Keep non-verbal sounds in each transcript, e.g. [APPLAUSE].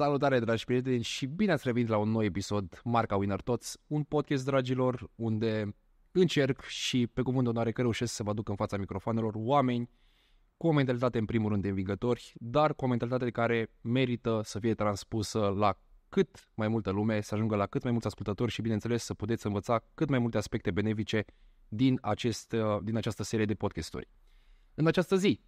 Salutare dragi prieteni și bine ați revenit la un nou episod Marca Winner Toți, un podcast dragilor unde încerc și pe cuvânt de onoare că reușesc să vă aduc în fața microfonelor oameni cu o mentalitate în primul rând de învingători, dar cu o mentalitate care merită să fie transpusă la cât mai multă lume, să ajungă la cât mai mulți ascultători și bineînțeles să puteți învăța cât mai multe aspecte benefice din, acest, din această serie de podcasturi. În această zi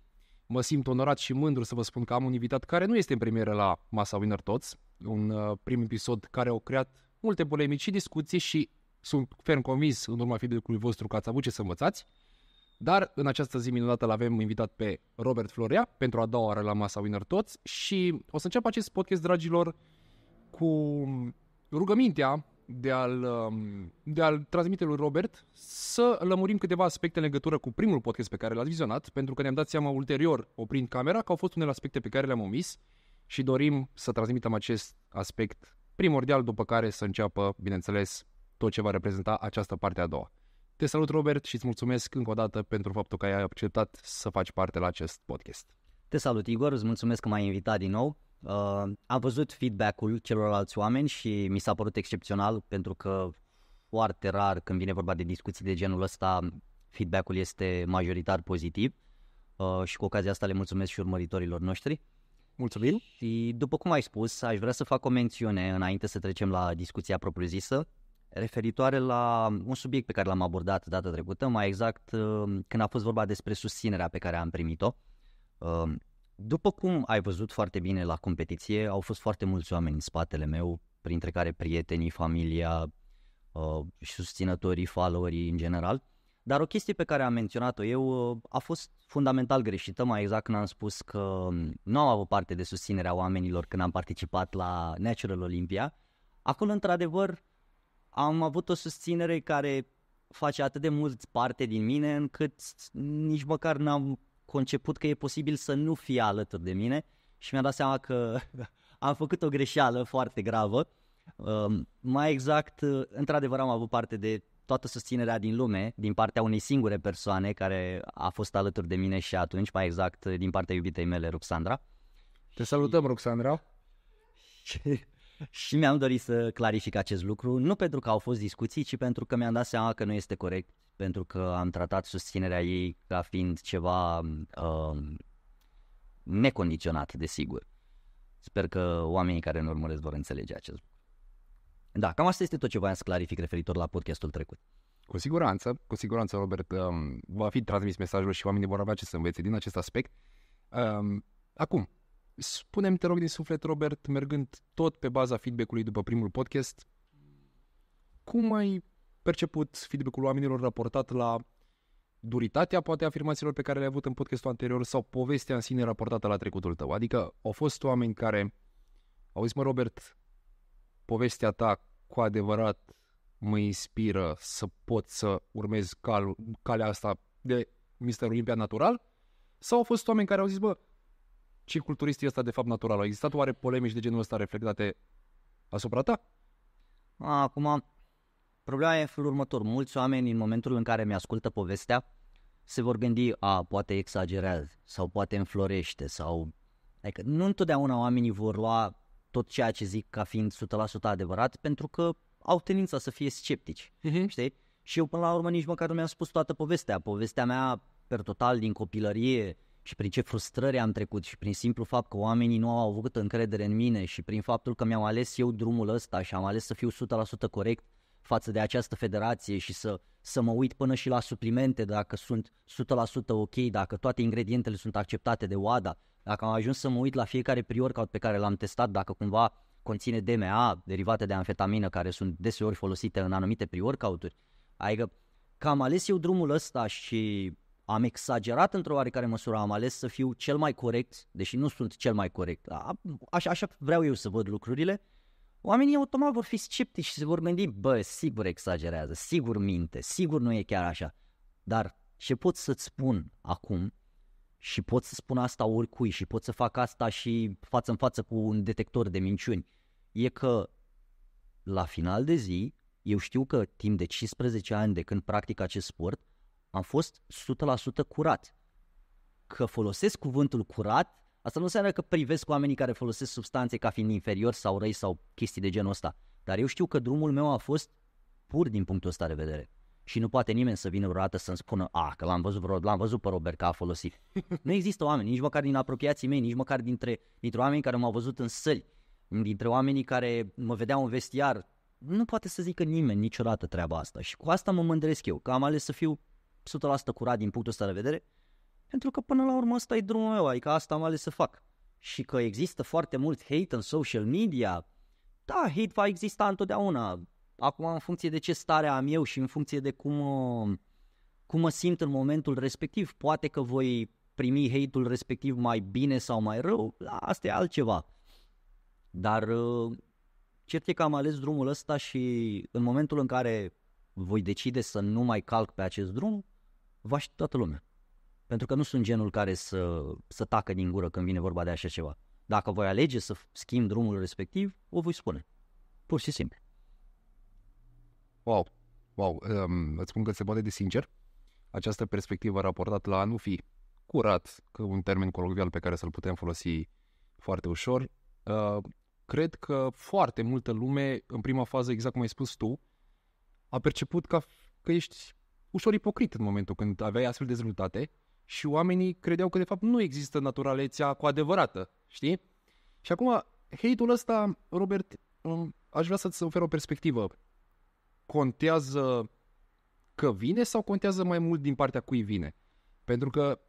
Mă simt onorat și mândru să vă spun că am un invitat care nu este în premieră la Masa Winner Toți, un uh, prim episod care au creat multe polemici și discuții și sunt ferm convins în urma feedback-ului vostru că ați avut ce să învățați. Dar în această zi minunată l-avem invitat pe Robert Florea pentru a doua oară la Masa Winner Toți și o să încep acest podcast, dragilor, cu rugămintea de a-l, um, de a transmite lui Robert, să lămurim câteva aspecte în legătură cu primul podcast pe care l-ați vizionat, pentru că ne-am dat seama ulterior, oprind camera, că au fost unele aspecte pe care le-am omis și dorim să transmitem acest aspect primordial, după care să înceapă, bineînțeles, tot ce va reprezenta această parte a doua. Te salut, Robert, și îți mulțumesc încă o dată pentru faptul că ai acceptat să faci parte la acest podcast. Te salut, Igor, îți mulțumesc că m-ai invitat din nou. Uh, am văzut feedback-ul celorlalți oameni și mi s-a părut excepțional pentru că foarte rar când vine vorba de discuții de genul ăsta, feedback-ul este majoritar pozitiv uh, și cu ocazia asta le mulțumesc și urmăritorilor noștri. Mulțumim! Și după cum ai spus, aș vrea să fac o mențiune înainte să trecem la discuția propriu-zisă, referitoare la un subiect pe care l-am abordat data trecută, mai exact uh, când a fost vorba despre susținerea pe care am primit-o. Uh, după cum ai văzut foarte bine la competiție, au fost foarte mulți oameni în spatele meu, printre care prietenii, familia, uh, susținătorii, followerii în general. Dar o chestie pe care am menționat-o eu uh, a fost fundamental greșită, mai exact când am spus că um, nu am avut parte de susținerea oamenilor când am participat la Natural Olympia. Acolo, într-adevăr, am avut o susținere care face atât de mult parte din mine încât nici măcar n-am conceput că e posibil să nu fie alături de mine și mi-am dat seama că [LAUGHS] am făcut o greșeală foarte gravă. Um, mai exact, într-adevăr am avut parte de toată susținerea din lume, din partea unei singure persoane care a fost alături de mine și atunci, mai exact, din partea iubitei mele, Ruxandra. Te salutăm, Ruxandra! [LAUGHS] Și, și mi-am dorit să clarific acest lucru, nu pentru că au fost discuții, ci pentru că mi-am dat seama că nu este corect pentru că am tratat susținerea ei ca fiind ceva uh, necondiționat, desigur. Sper că oamenii care ne urmăresc vor înțelege acest lucru. Da, cam asta este tot ce voiam să clarific referitor la podcastul trecut. Cu siguranță, cu siguranță, Robert, um, va fi transmis mesajul și oamenii vor avea ce să învețe din acest aspect. Um, acum, spunem te rog din suflet, Robert, mergând tot pe baza feedback-ului după primul podcast, cum ai perceput feedback-ul oamenilor raportat la duritatea, poate, afirmațiilor pe care le-ai avut în podcastul anterior sau povestea în sine raportată la trecutul tău. Adică au fost oameni care au zis, mă, Robert, povestea ta cu adevărat mă inspiră să pot să urmez cal, calea asta de Mr. Olimpia natural? Sau au fost oameni care au zis, bă, ce culturist este de fapt natural? Au existat oare polemici de genul ăsta reflectate asupra ta? Acum, Problema e în felul următor. Mulți oameni, în momentul în care mi-ascultă povestea, se vor gândi, a, poate exagerează sau poate înflorește sau... Adică nu întotdeauna oamenii vor lua tot ceea ce zic ca fiind 100% adevărat pentru că au tendința să fie sceptici, uh-huh. știi? Și eu până la urmă nici măcar nu mi-am spus toată povestea. Povestea mea, per total, din copilărie și prin ce frustrări am trecut și prin simplu fapt că oamenii nu au avut încredere în mine și prin faptul că mi-am ales eu drumul ăsta și am ales să fiu 100% corect – față de această federație și să, să mă uit până și la suplimente dacă sunt 100% ok, dacă toate ingredientele sunt acceptate de OADA, dacă am ajuns să mă uit la fiecare priorcaut pe care l-am testat, dacă cumva conține DMA, derivate de amfetamină, care sunt deseori folosite în anumite pre-workout-uri. Adică că am ales eu drumul ăsta și am exagerat într-o oarecare măsură, am ales să fiu cel mai corect, deși nu sunt cel mai corect. așa, așa vreau eu să văd lucrurile oamenii automat vor fi sceptici și se vor gândi, bă, sigur exagerează, sigur minte, sigur nu e chiar așa. Dar ce pot să-ți spun acum și pot să spun asta oricui și pot să fac asta și față în față cu un detector de minciuni, e că la final de zi, eu știu că timp de 15 ani de când practic acest sport, am fost 100% curat. Că folosesc cuvântul curat Asta nu înseamnă că privesc oamenii care folosesc substanțe ca fiind inferior sau răi sau chestii de genul ăsta. Dar eu știu că drumul meu a fost pur din punctul ăsta de vedere. Și nu poate nimeni să vină vreodată să-mi spună, a, că l-am văzut, vreo, l-am văzut pe Robert că a folosit. [LAUGHS] nu există oameni, nici măcar din apropiații mei, nici măcar dintre, dintre oamenii care m-au văzut în săli, dintre oamenii care mă vedeau în vestiar. Nu poate să zică nimeni niciodată treaba asta. Și cu asta mă mândresc eu, că am ales să fiu 100% curat din punctul ăsta de vedere pentru că până la urmă ăsta e drumul meu, adică asta am ales să fac. Și că există foarte mult hate în social media, da, hate va exista întotdeauna. Acum, în funcție de ce stare am eu și în funcție de cum, uh, cum mă simt în momentul respectiv, poate că voi primi hate-ul respectiv mai bine sau mai rău, da, asta e altceva. Dar uh, cert e că am ales drumul ăsta și în momentul în care voi decide să nu mai calc pe acest drum, va ști toată lumea. Pentru că nu sunt genul care să, să tacă din gură când vine vorba de așa ceva. Dacă voi alege să schimb drumul respectiv, o voi spune. Pur și simplu. Wow, wow, um, îți spun că se poate de sincer. Această perspectivă raportată la a nu fi curat, că un termen colocvial pe care să-l putem folosi foarte ușor, uh, cred că foarte multă lume, în prima fază, exact cum ai spus tu, a perceput ca, că ești ușor ipocrit în momentul când aveai astfel de rezultate și oamenii credeau că de fapt nu există naturalețea cu adevărată, știi? Și acum, hate-ul ăsta, Robert, um, aș vrea să-ți ofer o perspectivă. Contează că vine sau contează mai mult din partea cui vine? Pentru că,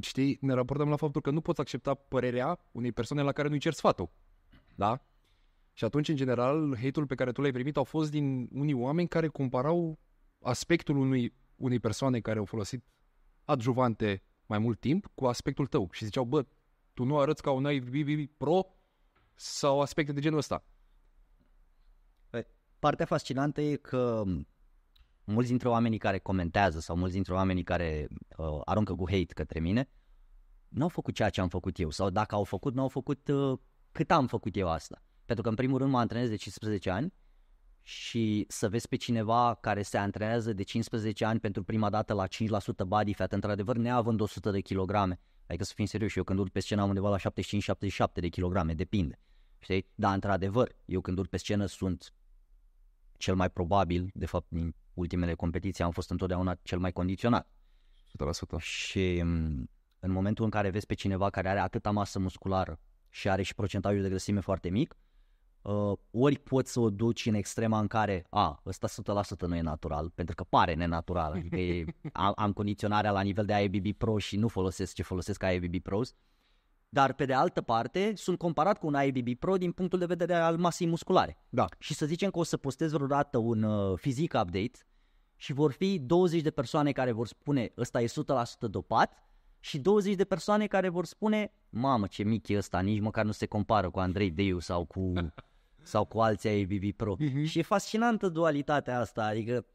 știi, ne raportăm la faptul că nu poți accepta părerea unei persoane la care nu-i cer sfatul. Da? Și atunci, în general, hate-ul pe care tu l-ai primit au fost din unii oameni care comparau aspectul unui, unei persoane care au folosit adjuvante mai mult timp cu aspectul tău și ziceau, bă, tu nu arăți ca un IBB Pro sau aspecte de genul ăsta. Păi, partea fascinantă e că mulți dintre oamenii care comentează sau mulți dintre oamenii care uh, aruncă cu hate către mine, nu au făcut ceea ce am făcut eu sau dacă au făcut, nu au făcut uh, cât am făcut eu asta. Pentru că în primul rând mă antrenez de 15 ani și să vezi pe cineva care se antrenează de 15 ani pentru prima dată la 5% body fat, într-adevăr neavând 100 de kilograme, adică să fim serioși, eu când urc pe scenă am undeva la 75-77 de kilograme, depinde, știi? Dar într-adevăr, eu când urc pe scenă sunt cel mai probabil, de fapt din ultimele competiții am fost întotdeauna cel mai condiționat. 100%. Și mm, în momentul în care vezi pe cineva care are atâta masă musculară și are și procentajul de grăsime foarte mic, Uh, ori poți să o duci în extrema în care, a, ăsta 100% nu e natural, pentru că pare nenatural, adică e, [LAUGHS] am, am condiționarea la nivel de IABB Pro și nu folosesc ce folosesc IABB Pros, dar pe de altă parte sunt comparat cu un IABB Pro din punctul de vedere al masei musculare. Da. Și să zicem că o să postez vreodată un uh, fizic update și vor fi 20 de persoane care vor spune ăsta e 100% dopat și 20 de persoane care vor spune mamă ce mic e ăsta, nici măcar nu se compară cu Andrei Deiu sau cu sau cu alții ai BB Pro. Uh-huh. Și e fascinantă dualitatea asta, adică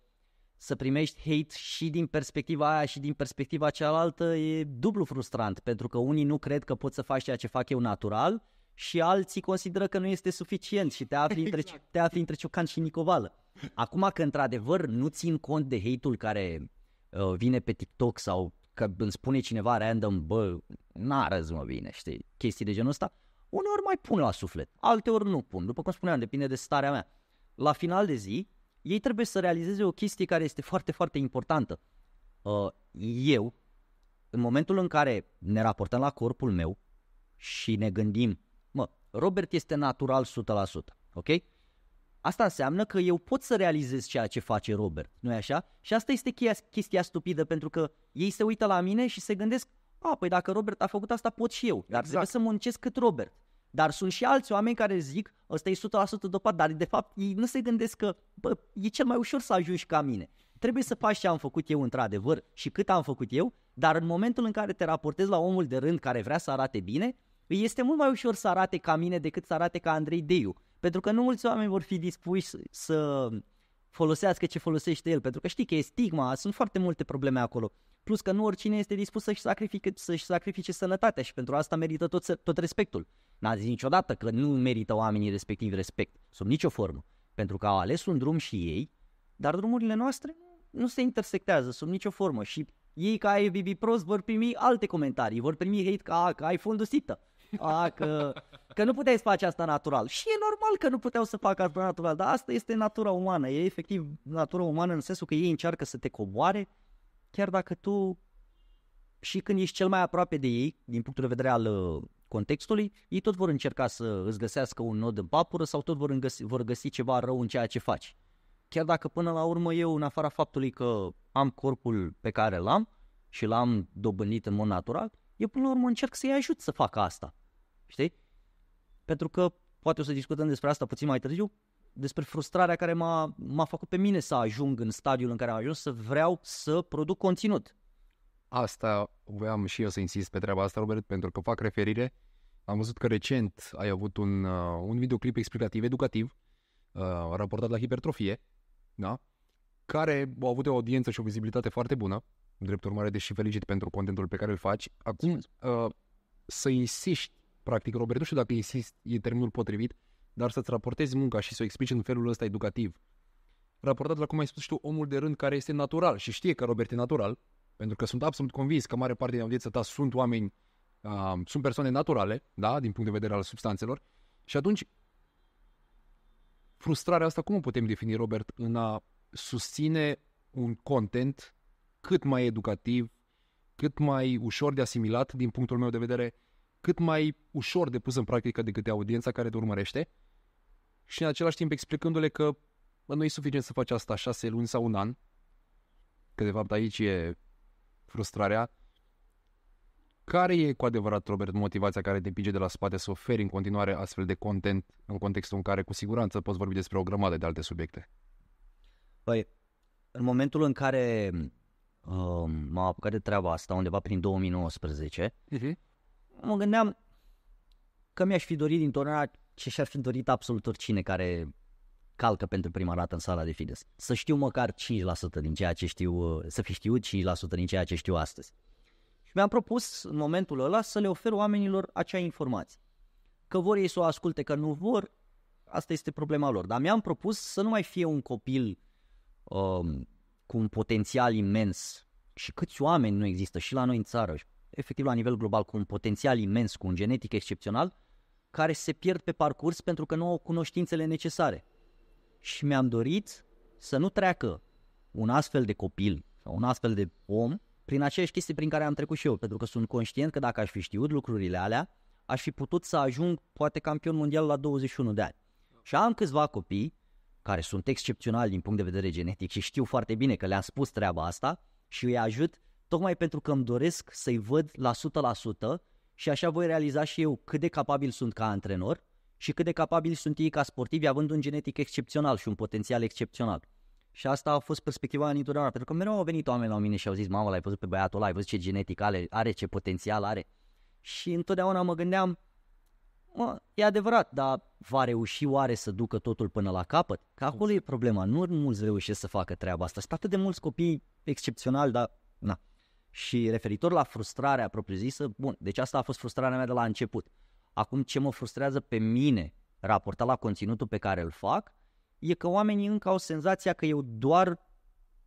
să primești hate și din perspectiva aia și din perspectiva cealaltă e dublu frustrant, pentru că unii nu cred că pot să faci ceea ce fac eu natural și alții consideră că nu este suficient și te afli exact. între, te afli între ciocan și nicovală. Acum că într-adevăr nu țin cont de hate-ul care uh, vine pe TikTok sau că îmi spune cineva random, bă, n-arăți mă bine, știi, chestii de genul ăsta, Uneori mai pun la suflet, alteori nu pun. După cum spuneam, depinde de starea mea. La final de zi, ei trebuie să realizeze o chestie care este foarte, foarte importantă. Uh, eu, în momentul în care ne raportăm la corpul meu și ne gândim, mă, Robert este natural 100%, ok? Asta înseamnă că eu pot să realizez ceea ce face Robert, nu-i așa? Și asta este chestia stupidă, pentru că ei se uită la mine și se gândesc, a, păi dacă Robert a făcut asta, pot și eu, dar exact. trebuie să muncesc cât Robert. Dar sunt și alți oameni care zic, ăsta e 100% dopat, dar de fapt ei nu se gândesc că, bă, e cel mai ușor să ajungi ca mine. Trebuie să faci ce am făcut eu într-adevăr și cât am făcut eu, dar în momentul în care te raportezi la omul de rând care vrea să arate bine, îi este mult mai ușor să arate ca mine decât să arate ca Andrei Deiu. Pentru că nu mulți oameni vor fi dispuși să, să folosească ce folosește el, pentru că știi că e stigma, sunt foarte multe probleme acolo. Plus că nu oricine este dispus să-și sacrifice, să-și sacrifice sănătatea și pentru asta merită tot, tot respectul. N-a zis niciodată că nu merită oamenii respectiv respect, sub nicio formă, pentru că au ales un drum și ei, dar drumurile noastre nu se intersectează sub nicio formă și ei ca IBB Pros vor primi alte comentarii, vor primi hate ca, ca ai fondusită. sită. [LAUGHS] A, că, că nu puteai să faci asta natural. Și e normal că nu puteau să facă asta natural, dar asta este natura umană. E efectiv natura umană în sensul că ei încearcă să te coboare, chiar dacă tu și când ești cel mai aproape de ei, din punctul de vedere al uh, contextului, ei tot vor încerca să îți găsească un nod în papură sau tot vor, găsi, vor găsi ceva rău în ceea ce faci. Chiar dacă până la urmă eu, în afara faptului că am corpul pe care l-am și l-am dobândit în mod natural, eu până la urmă încerc să-i ajut să facă asta. Știi? Pentru că poate o să discutăm despre asta puțin mai târziu, despre frustrarea care m-a, m-a făcut pe mine să ajung în stadiul în care am ajuns, să vreau să produc conținut. Asta voiam și eu să insist pe treaba asta, Robert, pentru că fac referire. Am văzut că recent ai avut un, uh, un videoclip explicativ, educativ, uh, raportat la hipertrofie, da? care au avut o audiență și o vizibilitate foarte bună, drept urmare, deși felicit pentru contentul pe care îl faci. Acum, uh, să insiști practic, Robert, nu știu dacă insist, e terminul potrivit, dar să-ți raportezi munca și să o explici în felul ăsta educativ. Raportat la cum ai spus tu, omul de rând care este natural și știe că Robert e natural, pentru că sunt absolut convins că mare parte din audiența ta sunt oameni, uh, sunt persoane naturale, da, din punct de vedere al substanțelor, și atunci frustrarea asta cum o putem defini, Robert, în a susține un content cât mai educativ, cât mai ușor de asimilat din punctul meu de vedere, cât mai ușor de pus în practică decât de audiența care te urmărește și în același timp explicându-le că bă, nu e suficient să faci asta șase luni sau un an, că de fapt aici e frustrarea, care e cu adevărat, Robert, motivația care te împinge de la spate să oferi în continuare astfel de content în contextul în care cu siguranță poți vorbi despre o grămadă de alte subiecte? Păi, în momentul în care um, m-am apucat de treaba asta, undeva prin 2019, uh-huh mă gândeam că mi-aș fi dorit dintotdeauna ce și-ar fi dorit absolut oricine care calcă pentru prima dată în sala de fitness. Să știu măcar 5% din ceea ce știu, să fi știut 5% din ceea ce știu astăzi. Și mi-am propus în momentul ăla să le ofer oamenilor acea informație. Că vor ei să o asculte, că nu vor, asta este problema lor. Dar mi-am propus să nu mai fie un copil um, cu un potențial imens și câți oameni nu există și la noi în țară, efectiv la nivel global cu un potențial imens, cu un genetic excepțional, care se pierd pe parcurs pentru că nu au cunoștințele necesare. Și mi-am dorit să nu treacă un astfel de copil sau un astfel de om prin aceeași chestii prin care am trecut și eu, pentru că sunt conștient că dacă aș fi știut lucrurile alea, aș fi putut să ajung poate campion mondial la 21 de ani. Și am câțiva copii care sunt excepționali din punct de vedere genetic și știu foarte bine că le-am spus treaba asta și îi ajut tocmai pentru că îmi doresc să-i văd la 100% și așa voi realiza și eu cât de capabil sunt ca antrenor și cât de capabili sunt ei ca sportivi având un genetic excepțional și un potențial excepțional. Și asta a fost perspectiva în întotdeauna, pentru că mereu au venit oameni la mine și au zis, mamă, l-ai văzut pe băiatul ăla, ai văzut ce genetic are, are ce potențial are. Și întotdeauna mă gândeam, mă, e adevărat, dar va reuși oare să ducă totul până la capăt? Că acolo e problema, nu mulți reușesc să facă treaba asta. Sunt atât de mulți copii excepționali, dar na, și referitor la frustrarea propriu-zisă, bun, deci asta a fost frustrarea mea de la început. Acum ce mă frustrează pe mine raportat la conținutul pe care îl fac, e că oamenii încă au senzația că eu doar,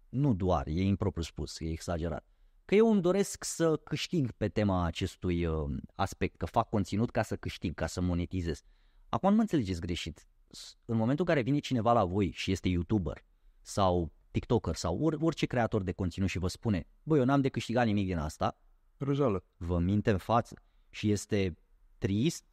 nu doar, e impropriu spus, e exagerat, că eu îmi doresc să câștig pe tema acestui uh, aspect, că fac conținut ca să câștig, ca să monetizez. Acum nu mă înțelegeți greșit. În momentul în care vine cineva la voi și este youtuber sau TikToker sau or, orice creator de conținut și vă spune, băi, eu n-am de câștigat nimic din asta, Răjală. vă minte în față și este trist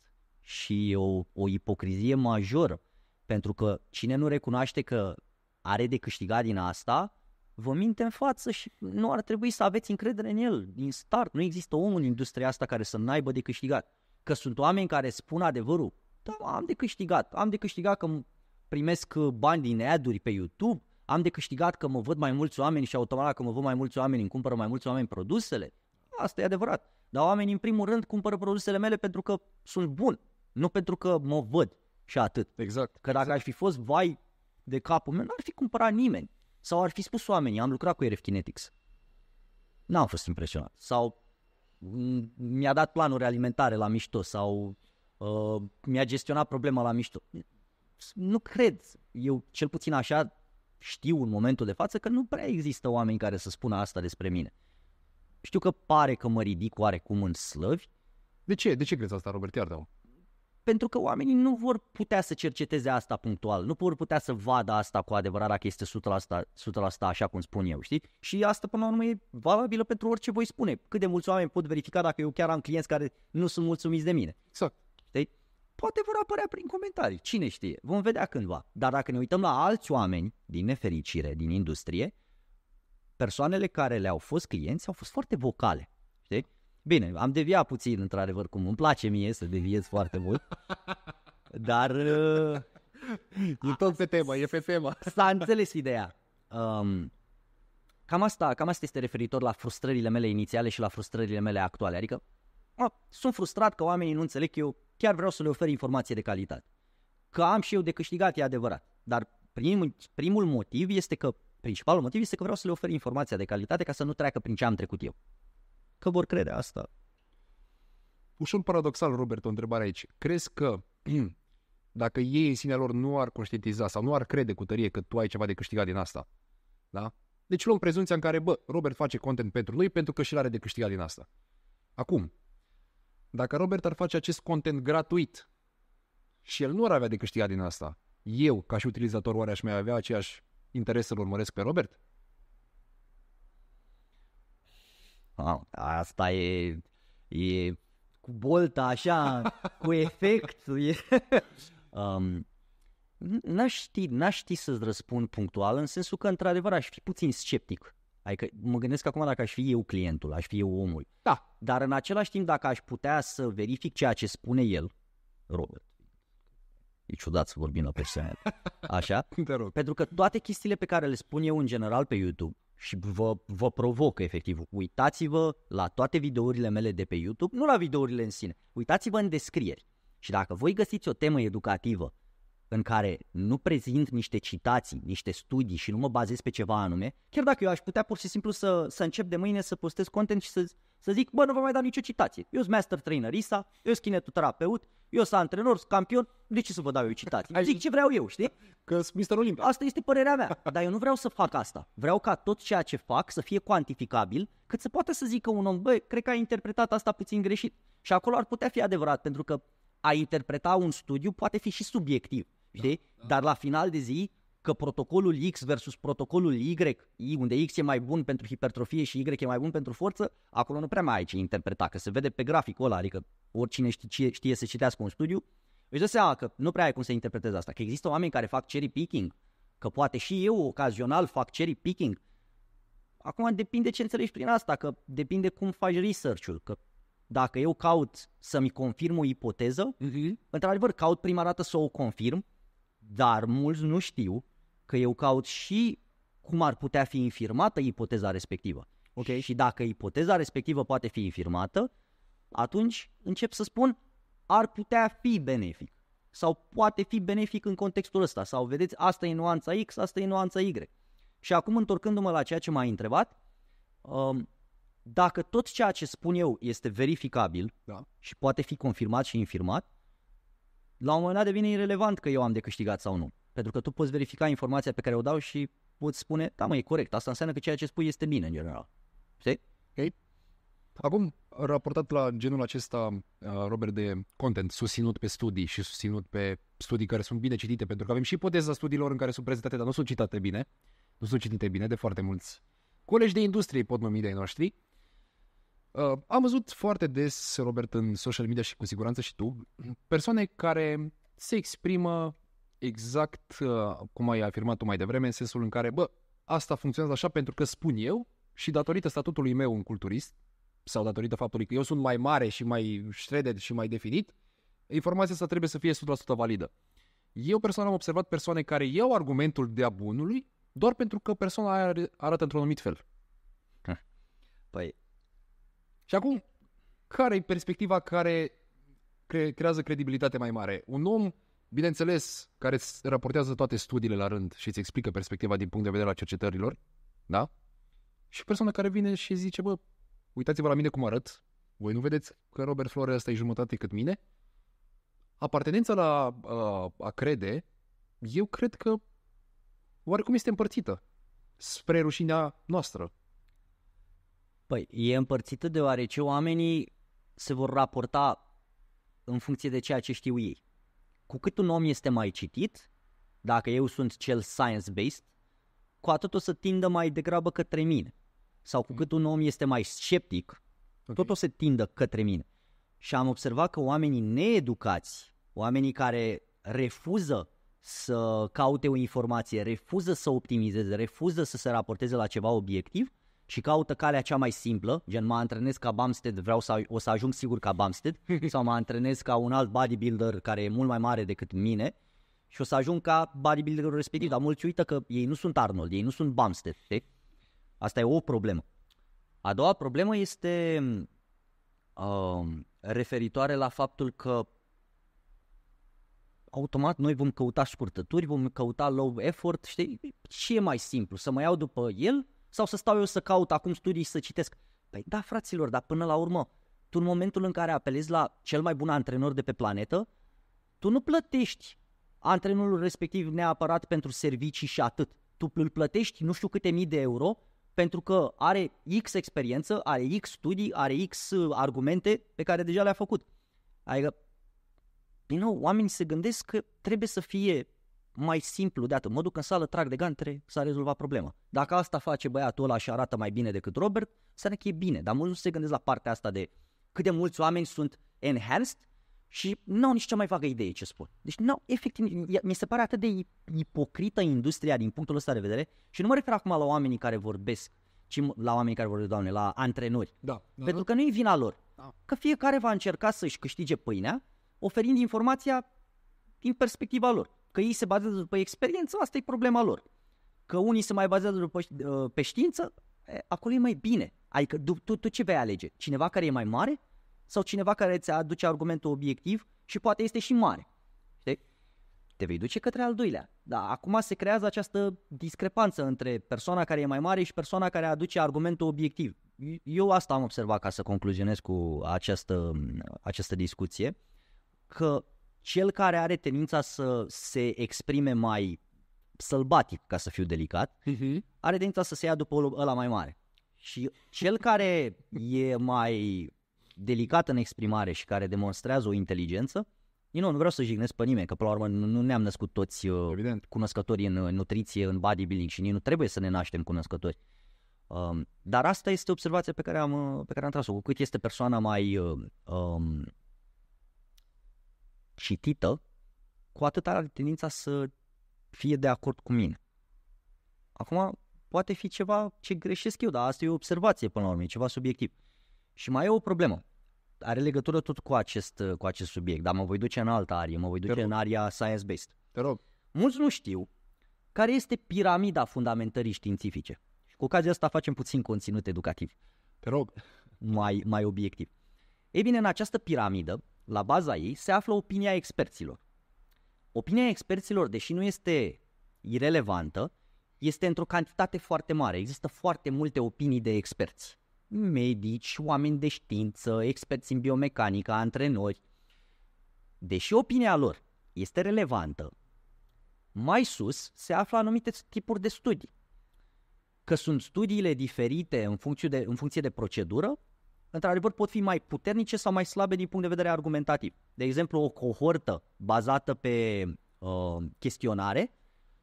și o, o ipocrizie majoră, pentru că cine nu recunoaște că are de câștigat din asta, vă minte în față și nu ar trebui să aveți încredere în el din start. Nu există om în industria asta care să n-aibă de câștigat. Că sunt oameni care spun adevărul. Da, am de câștigat. Am de câștigat că primesc bani din ad pe YouTube, am de câștigat că mă văd mai mulți oameni și automat că mă văd mai mulți oameni îmi cumpără mai mulți oameni produsele, asta e adevărat. Dar oamenii în primul rând cumpără produsele mele pentru că sunt bun, nu pentru că mă văd și atât. Exact. Că dacă exact. aș fi fost vai de capul meu, n-ar fi cumpărat nimeni. Sau ar fi spus oamenii, am lucrat cu RF Kinetics. N-am fost impresionat. Sau mm, mi-a dat planuri alimentare la mișto sau uh, mi-a gestionat problema la mișto. Nu cred, eu cel puțin așa știu în momentul de față că nu prea există oameni care să spună asta despre mine. Știu că pare că mă ridic oarecum în slăvi. De ce? De ce crezi asta, Robert? iartă Pentru că oamenii nu vor putea să cerceteze asta punctual, nu vor putea să vadă asta cu adevărat dacă este 100%, 100% așa cum spun eu, știi? Și asta până la urmă e valabilă pentru orice voi spune. Cât de mulți oameni pot verifica dacă eu chiar am clienți care nu sunt mulțumiți de mine. Exact. Poate vor apărea prin comentarii, cine știe, vom vedea cândva. Dar dacă ne uităm la alți oameni din nefericire, din industrie, persoanele care le-au fost clienți au fost foarte vocale, știi? Bine, am deviat puțin, într-adevăr, cum îmi place mie să deviez foarte mult, [LAUGHS] dar... Uh, e tot pe temă, e pe temă. [LAUGHS] S-a înțeles ideea. Um, cam, asta, cam asta este referitor la frustrările mele inițiale și la frustrările mele actuale. Adică sunt frustrat că oamenii nu înțeleg că eu chiar vreau să le ofer informație de calitate. Că am și eu de câștigat, e adevărat. Dar primul, primul motiv este că, principalul motiv este că vreau să le ofer informația de calitate ca să nu treacă prin ce am trecut eu. Că vor crede asta. Ușor paradoxal, Robert, o întrebare aici. Crezi că [CLEARS THROAT] dacă ei în sinea lor nu ar conștientiza sau nu ar crede cu tărie că tu ai ceva de câștigat din asta, da? Deci luăm prezunția în care, bă, Robert face content pentru noi pentru că și l-are de câștigat din asta. Acum, dacă Robert ar face acest content gratuit și el nu ar avea de câștigat din asta, eu, ca și utilizator, oare aș mai avea aceeași interes să-l urmăresc pe Robert? Asta e, e cu bolta așa, cu [LAUGHS] efect. E... [LAUGHS] um, n-aș ști, n-aș ști să-ți răspund punctual, în sensul că, într-adevăr, aș fi puțin sceptic Adică mă gândesc acum dacă aș fi eu clientul, aș fi eu omul. Da. Dar în același timp, dacă aș putea să verific ceea ce spune el, Robert, e ciudat să vorbim la persoană. [LAUGHS] Așa? Te rog. Pentru că toate chestiile pe care le spun eu în general pe YouTube și vă, vă provoc efectiv. Uitați-vă la toate videourile mele de pe YouTube, nu la videourile în sine. Uitați-vă în descrieri. Și dacă voi găsiți o temă educativă în care nu prezint niște citații, niște studii și nu mă bazez pe ceva anume, chiar dacă eu aș putea pur și simplu să, să încep de mâine să postez content și să, să zic, bă, nu vă mai dau nicio citație. Eu sunt master trainer ISA, eu sunt kinetoterapeut, eu sunt antrenor, sunt campion, de ce să vă dau eu citații? [LAUGHS] Zic ce vreau eu, știi? Că sunt Mr. Olimpia. Asta este părerea mea, [LAUGHS] dar eu nu vreau să fac asta. Vreau ca tot ceea ce fac să fie cuantificabil, cât să poată să zică un om, bă, cred că ai interpretat asta puțin greșit. Și acolo ar putea fi adevărat, pentru că a interpreta un studiu poate fi și subiectiv. Da. știi? Da, da. Dar la final de zi, că protocolul X versus protocolul Y, unde X e mai bun pentru hipertrofie și Y e mai bun pentru forță, acolo nu prea mai ai ce interpreta, că se vede pe graficul ăla, adică oricine știe, știe să citească un studiu, își dă seama că nu prea ai cum să interpretezi asta, că există oameni care fac cherry picking, că poate și eu ocazional fac cherry picking. Acum depinde ce înțelegi prin asta, că depinde cum faci research-ul, că dacă eu caut să-mi confirm o ipoteză, uh-huh. într-adevăr caut prima dată să o confirm, dar mulți nu știu că eu caut și cum ar putea fi infirmată ipoteza respectivă. Okay. Și dacă ipoteza respectivă poate fi infirmată, atunci încep să spun ar putea fi benefic sau poate fi benefic în contextul ăsta sau vedeți asta e nuanța X, asta e nuanța Y. Și acum întorcându-mă la ceea ce m-ai întrebat, um, dacă tot ceea ce spun eu este verificabil da. și poate fi confirmat și infirmat, la un moment dat devine irrelevant că eu am de câștigat sau nu. Pentru că tu poți verifica informația pe care o dau și poți spune, da mă, e corect, asta înseamnă că ceea ce spui este bine în general. Știi? Okay. Acum, raportat la genul acesta, uh, Robert, de content susținut pe studii și susținut pe studii care sunt bine citite, pentru că avem și ipoteza studiilor în care sunt prezentate, dar nu sunt citate bine, nu sunt citite bine de foarte mulți colegi de industrie, pot numi de noștri, Uh, am văzut foarte des, Robert, în social media și cu siguranță și tu, persoane care se exprimă exact uh, cum ai afirmat tu mai devreme, în sensul în care, bă, asta funcționează așa pentru că spun eu și datorită statutului meu un culturist sau datorită faptului că eu sunt mai mare și mai shredded și mai definit, informația asta trebuie să fie 100% validă. Eu personal am observat persoane care iau argumentul de-a bunului doar pentru că persoana aia arată într-un anumit fel. Păi, și acum, care e perspectiva care cre- creează credibilitate mai mare? Un om, bineînțeles, care îți raportează toate studiile la rând și îți explică perspectiva din punct de vedere al cercetărilor, da? Și persoana care vine și zice, bă, uitați-vă la mine cum arăt, voi nu vedeți că Robert Flore ăsta e jumătate cât mine? Apartenența la a, a crede, eu cred că oarecum este împărțită spre rușinea noastră. Păi, e împărțită deoarece oamenii se vor raporta în funcție de ceea ce știu ei. Cu cât un om este mai citit, dacă eu sunt cel science-based, cu atât o să tindă mai degrabă către mine. Sau cu mm. cât un om este mai sceptic, okay. tot o să tindă către mine. Și am observat că oamenii needucați, oamenii care refuză să caute o informație, refuză să optimizeze, refuză să se raporteze la ceva obiectiv, și caută calea cea mai simplă, gen mă antrenez ca Bumstead, vreau să, o să ajung sigur ca Bumstead, [LAUGHS] sau mă antrenez ca un alt bodybuilder care e mult mai mare decât mine și o să ajung ca bodybuilderul respectiv, dar mulți uită că ei nu sunt Arnold, ei nu sunt Bumstead. știi? Asta e o problemă. A doua problemă este uh, referitoare la faptul că automat noi vom căuta scurtături, vom căuta low effort, știi? Ce e mai simplu, să mă iau după el sau să stau eu să caut acum studii și să citesc. Păi da, fraților, dar până la urmă, tu în momentul în care apelezi la cel mai bun antrenor de pe planetă, tu nu plătești antrenorul respectiv neapărat pentru servicii și atât. Tu îl plătești nu știu câte mii de euro pentru că are X experiență, are X studii, are X uh, argumente pe care deja le-a făcut. Adică, din nou, oamenii se gândesc că trebuie să fie mai simplu de atât. Mă duc în sală, trag de gantere, s-a rezolvat problema. Dacă asta face băiatul ăla și arată mai bine decât Robert, înseamnă că e bine. Dar mulți nu se gândesc la partea asta de cât de mulți oameni sunt enhanced și nu au nici cea mai vagă idee ce spun. Deci, nu, efectiv, mi se pare atât de ipocrită industria din punctul ăsta de vedere și nu mă refer acum la oamenii care vorbesc, ci la oamenii care vorbesc, doamne, la antrenori. Da. da Pentru că nu e vina lor. Da. Că fiecare va încerca să-și câștige pâinea oferind informația din perspectiva lor că ei se bazează după experiență, asta e problema lor. Că unii se mai bazează după, uh, pe știință, acolo e mai bine. Adică tu, tu ce vei alege? Cineva care e mai mare sau cineva care îți aduce argumentul obiectiv și poate este și mare? Știi? Te vei duce către al doilea. Da, acum se creează această discrepanță între persoana care e mai mare și persoana care aduce argumentul obiectiv. Eu asta am observat ca să concluzionez cu această, această discuție, că cel care are tendința să se exprime mai sălbatic, ca să fiu delicat, uh-huh. are tendința să se ia după ăla mai mare. Și cel care e mai delicat în exprimare și care demonstrează o inteligență, din nou, nu vreau să jignesc pe nimeni, că până la urmă nu ne-am născut toți uh, Evident. cunoscători în nutriție, în bodybuilding și nici nu trebuie să ne naștem cunoscători. Um, dar asta este observația pe care am, uh, pe care am tras-o. Cu cât este persoana mai uh, um, citită, cu atât are tendința să fie de acord cu mine. Acum, poate fi ceva ce greșesc eu, dar asta e o observație până la urmă, e ceva subiectiv. Și mai e o problemă. Are legătură tot cu acest, cu acest subiect, dar mă voi duce în altă arie, mă voi duce Te în aria science-based. Te rog. Mulți nu știu care este piramida fundamentării științifice. Și cu ocazia asta facem puțin conținut educativ. Te rog. Mai, mai obiectiv. Ei bine, în această piramidă la baza ei se află opinia experților. Opinia experților, deși nu este irelevantă, este într-o cantitate foarte mare. Există foarte multe opinii de experți. Medici, oameni de știință, experți în biomecanică, antrenori. Deși opinia lor este relevantă, mai sus se află anumite tipuri de studii. Că sunt studiile diferite în funcție de, în funcție de procedură într-adevăr pot fi mai puternice sau mai slabe din punct de vedere argumentativ. De exemplu, o cohortă bazată pe uh, chestionare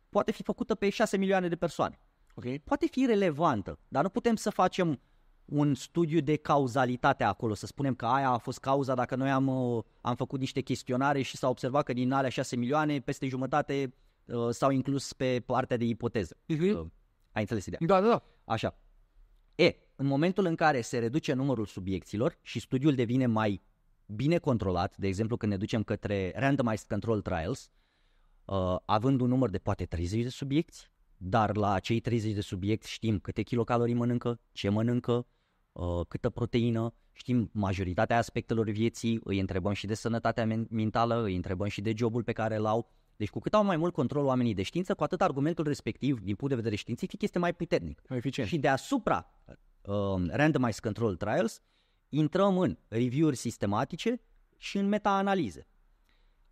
poate fi făcută pe 6 milioane de persoane. Okay. Poate fi relevantă, dar nu putem să facem un studiu de cauzalitate acolo, să spunem că aia a fost cauza dacă noi am, uh, am făcut niște chestionare și s-a observat că din alea 6 milioane, peste jumătate uh, s-au inclus pe partea de ipoteză. Uh-huh. Uh, ai înțeles ideea? Da, da, da. Așa. E, în momentul în care se reduce numărul subiecților și studiul devine mai bine controlat, de exemplu când ne ducem către randomized control trials, uh, având un număr de poate 30 de subiecti, dar la cei 30 de subiecti știm câte kilocalorii mănâncă, ce mănâncă, uh, câtă proteină, știm majoritatea aspectelor vieții, îi întrebăm și de sănătatea mentală, îi întrebăm și de jobul pe care îl au. Deci cu cât au mai mult control oamenii de știință, cu atât argumentul respectiv, din punct de vedere științific, este mai puternic. Mai eficient. Și deasupra uh, randomized control trials, intrăm în review-uri sistematice și în meta-analize.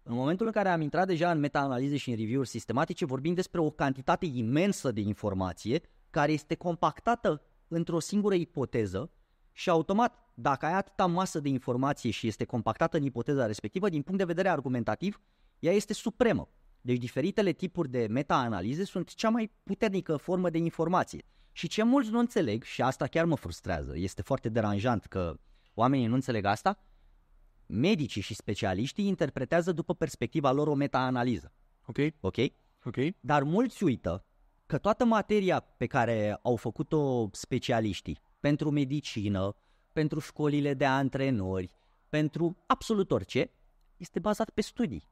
În momentul în care am intrat deja în meta-analize și în review-uri sistematice, vorbim despre o cantitate imensă de informație care este compactată într-o singură ipoteză și automat, dacă ai atâta masă de informație și este compactată în ipoteza respectivă, din punct de vedere argumentativ, ea este supremă. Deci diferitele tipuri de meta-analize sunt cea mai puternică formă de informație. Și ce mulți nu înțeleg, și asta chiar mă frustrează, este foarte deranjant că oamenii nu înțeleg asta, medicii și specialiștii interpretează după perspectiva lor o metaanaliză. Ok. Ok? Ok. Dar mulți uită că toată materia pe care au făcut-o specialiștii pentru medicină, pentru școlile de antrenori, pentru absolut orice, este bazat pe studii.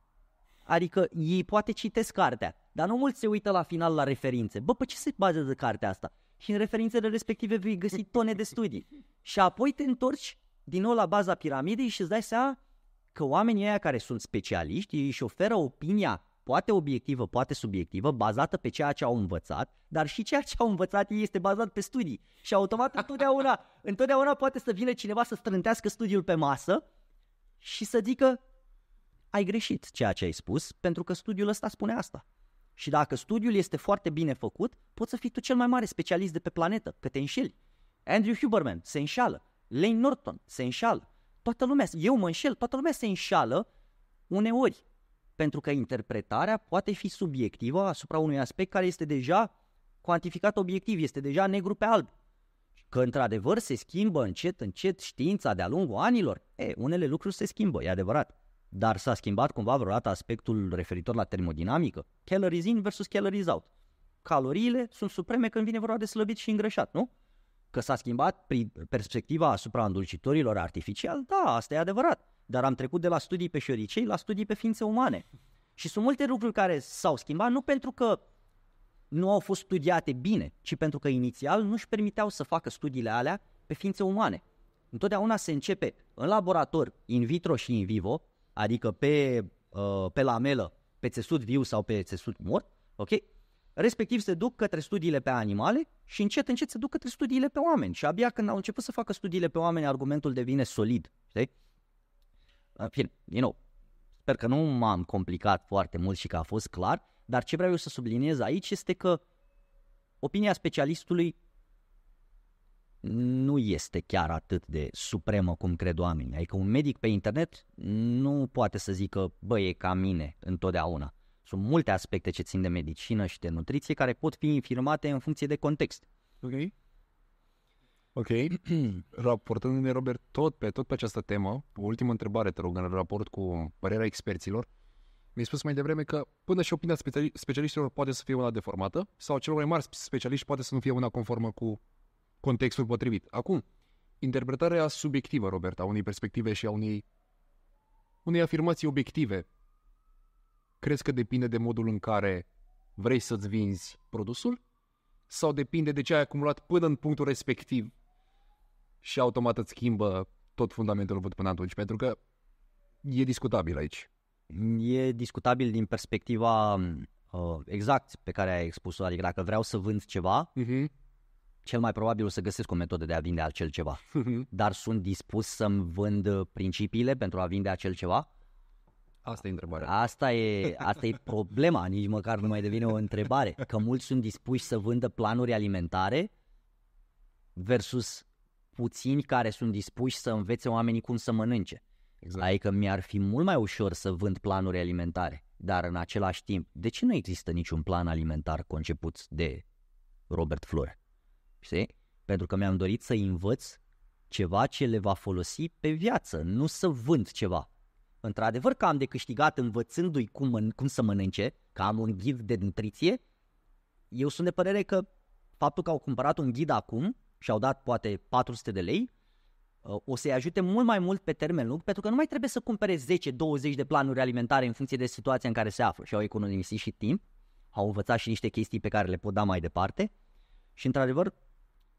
Adică ei poate citesc cartea, dar nu mulți se uită la final la referințe. Bă, pe ce se bazează cartea asta? și în referințele respective vei găsi tone de studii. Și apoi te întorci din nou la baza piramidei și îți dai seama că oamenii ăia care sunt specialiști, ei își oferă opinia poate obiectivă, poate subiectivă, bazată pe ceea ce au învățat, dar și ceea ce au învățat ei este bazat pe studii. Și automat întotdeauna, [LAUGHS] întotdeauna poate să vină cineva să strântească studiul pe masă și să zică ai greșit ceea ce ai spus pentru că studiul ăsta spune asta. Și dacă studiul este foarte bine făcut, poți să fii tu cel mai mare specialist de pe planetă, că te înșeli. Andrew Huberman se înșală, Lane Norton se înșală, toată lumea, eu mă înșel, toată lumea se înșală uneori, pentru că interpretarea poate fi subiectivă asupra unui aspect care este deja cuantificat obiectiv, este deja negru pe alb. Că într-adevăr se schimbă încet, încet știința de-a lungul anilor, e, unele lucruri se schimbă, e adevărat. Dar s-a schimbat cumva vreodată aspectul referitor la termodinamică? Calories in versus calories out. Caloriile sunt supreme când vine vorba de slăbit și îngreșat, nu? Că s-a schimbat perspectiva asupra îndulcitorilor artificial, da, asta e adevărat. Dar am trecut de la studii pe șoricei la studii pe ființe umane. Și sunt multe lucruri care s-au schimbat nu pentru că nu au fost studiate bine, ci pentru că inițial nu își permiteau să facă studiile alea pe ființe umane. Întotdeauna se începe în laborator, in vitro și in vivo, adică pe, uh, pe lamelă, pe țesut viu sau pe țesut mort, ok? Respectiv se duc către studiile pe animale și încet, încet se duc către studiile pe oameni. Și abia când au început să facă studiile pe oameni, argumentul devine solid, știi? În fine, din nou, sper că nu m-am complicat foarte mult și că a fost clar, dar ce vreau eu să subliniez aici este că opinia specialistului nu este chiar atât de supremă cum cred oamenii. Adică un medic pe internet nu poate să zică, bă, e ca mine întotdeauna. Sunt multe aspecte ce țin de medicină și de nutriție care pot fi infirmate în funcție de context. Ok. Ok. [CLEARS THROAT] Raportându-ne, Robert, tot pe, tot pe această temă, ultimă întrebare, te rog, în raport cu părerea experților, mi-ai spus mai devreme că până și opinia specialiștilor poate să fie una deformată sau celor mai mari specialiști poate să nu fie una conformă cu contextul potrivit. Acum, interpretarea subiectivă, Robert, a unei perspective și a unei, unei afirmații obiective, crezi că depinde de modul în care vrei să-ți vinzi produsul? Sau depinde de ce ai acumulat până în punctul respectiv și automat îți schimbă tot fundamentul avut până atunci? Pentru că e discutabil aici. E discutabil din perspectiva uh, exact pe care ai expus-o, adică dacă vreau să vând ceva, uh-huh cel mai probabil o să găsesc o metodă de a vinde acel ceva. [LAUGHS] Dar sunt dispus să-mi vând uh, principiile pentru a vinde acel ceva? Asta e întrebarea. Asta e, asta e problema, nici măcar nu mai devine o întrebare. Că mulți sunt dispuși să vândă planuri alimentare versus puțini care sunt dispuși să învețe oamenii cum să mănânce. Exact. Adică mi-ar fi mult mai ușor să vând planuri alimentare, dar în același timp, de ce nu există niciun plan alimentar conceput de Robert Flore? știi? Pentru că mi-am dorit să învăț ceva ce le va folosi pe viață, nu să vând ceva. Într-adevăr că am de câștigat învățându-i cum, mân- cum să mănânce, că am un ghid de nutriție, eu sunt de părere că faptul că au cumpărat un ghid acum și au dat poate 400 de lei, uh, o să-i ajute mult mai mult pe termen lung, pentru că nu mai trebuie să cumpere 10-20 de planuri alimentare în funcție de situația în care se află și au economisit și timp, au învățat și niște chestii pe care le pot da mai departe și într-adevăr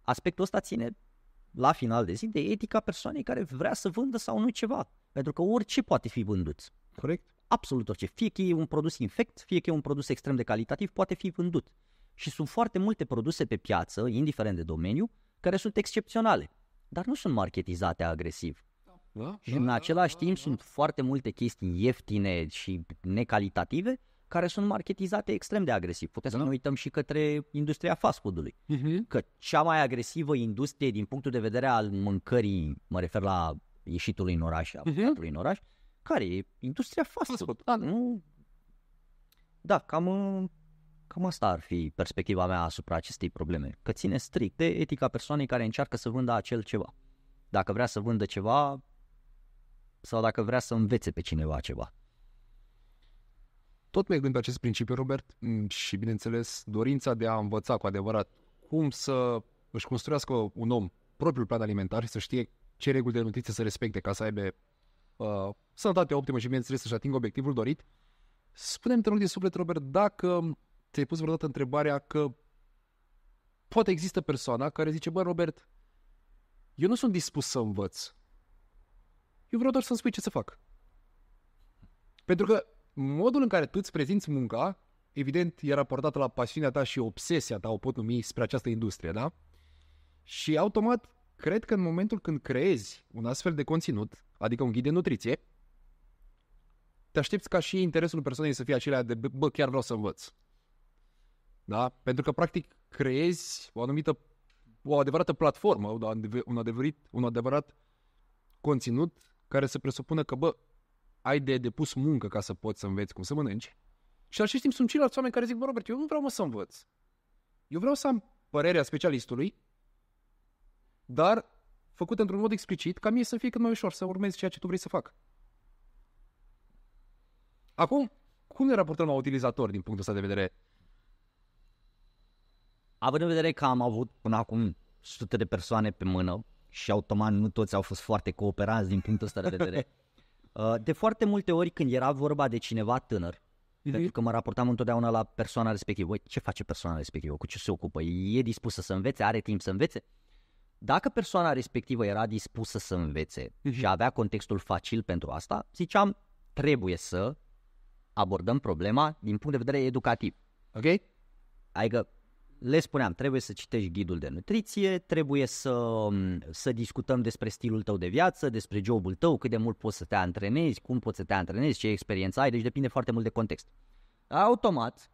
Aspectul ăsta ține la final de zi de etica persoanei care vrea să vândă sau nu ceva. Pentru că orice poate fi vândut. Corect. Absolut orice. Fie că e un produs infect, fie că e un produs extrem de calitativ, poate fi vândut. Și sunt foarte multe produse pe piață, indiferent de domeniu, care sunt excepționale, dar nu sunt marketizate agresiv. Da, și da, în da, același da, timp da. sunt foarte multe chestii ieftine și necalitative care sunt marketizate extrem de agresiv. Putem da. să nu uităm și către industria fast food-ului. Uh-huh. Că cea mai agresivă industrie din punctul de vedere al mâncării, mă refer la ieșitul în oraș, a uh-huh. în oraș, care e industria fast food. Fast food. Da, nu... da cam, cam asta ar fi perspectiva mea asupra acestei probleme. Că ține strict de etica persoanei care încearcă să vândă acel ceva. Dacă vrea să vândă ceva sau dacă vrea să învețe pe cineva ceva. Tot mergând pe acest principiu, Robert, mm, și bineînțeles dorința de a învăța cu adevărat cum să își construiască un om propriul plan alimentar și să știe ce reguli de nutriție să respecte ca să aibă uh, sănătate optimă și bineînțeles să-și atingă obiectivul dorit. Spune-mi, te rog din suflet, Robert, dacă ți-ai pus vreodată întrebarea că poate există persoana care zice, bă, Robert, eu nu sunt dispus să învăț. Eu vreau doar să-mi spui ce să fac. Pentru că modul în care tu îți prezinți munca, evident, e raportat la pasiunea ta și obsesia ta, o pot numi, spre această industrie, da? Și automat, cred că în momentul când creezi un astfel de conținut, adică un ghid de nutriție, te aștepți ca și interesul persoanei să fie acela de, bă, chiar vreau să învăț. Da? Pentru că, practic, creezi o anumită, o adevărată platformă, un adevărat, un adevărat conținut care să presupună că, bă, ai de depus muncă ca să poți să înveți cum să mănânci. Și la același timp sunt ceilalți oameni care zic, bă, Robert, eu nu vreau mă să învăț. Eu vreau să am părerea specialistului, dar făcut într-un mod explicit, ca mie să fie cât mai ușor să urmezi ceea ce tu vrei să fac. Acum, cum ne raportăm la utilizatori din punctul ăsta de vedere? Având în vedere că am avut până acum sute de persoane pe mână și automat nu toți au fost foarte cooperați din punctul ăsta de vedere, [LAUGHS] Uh, de foarte multe ori când era vorba de cineva tânăr, mm-hmm. pentru că mă raportam întotdeauna la persoana respectivă, Băi, ce face persoana respectivă, cu ce se ocupă, e dispusă să învețe, are timp să învețe? Dacă persoana respectivă era dispusă să învețe mm-hmm. și avea contextul facil pentru asta, ziceam, trebuie să abordăm problema din punct de vedere educativ. Ok? Adică le spuneam, trebuie să citești ghidul de nutriție, trebuie să, mm, să discutăm despre stilul tău de viață, despre jobul tău, cât de mult poți să te antrenezi, cum poți să te antrenezi, ce experiență ai, deci depinde foarte mult de context. Automat,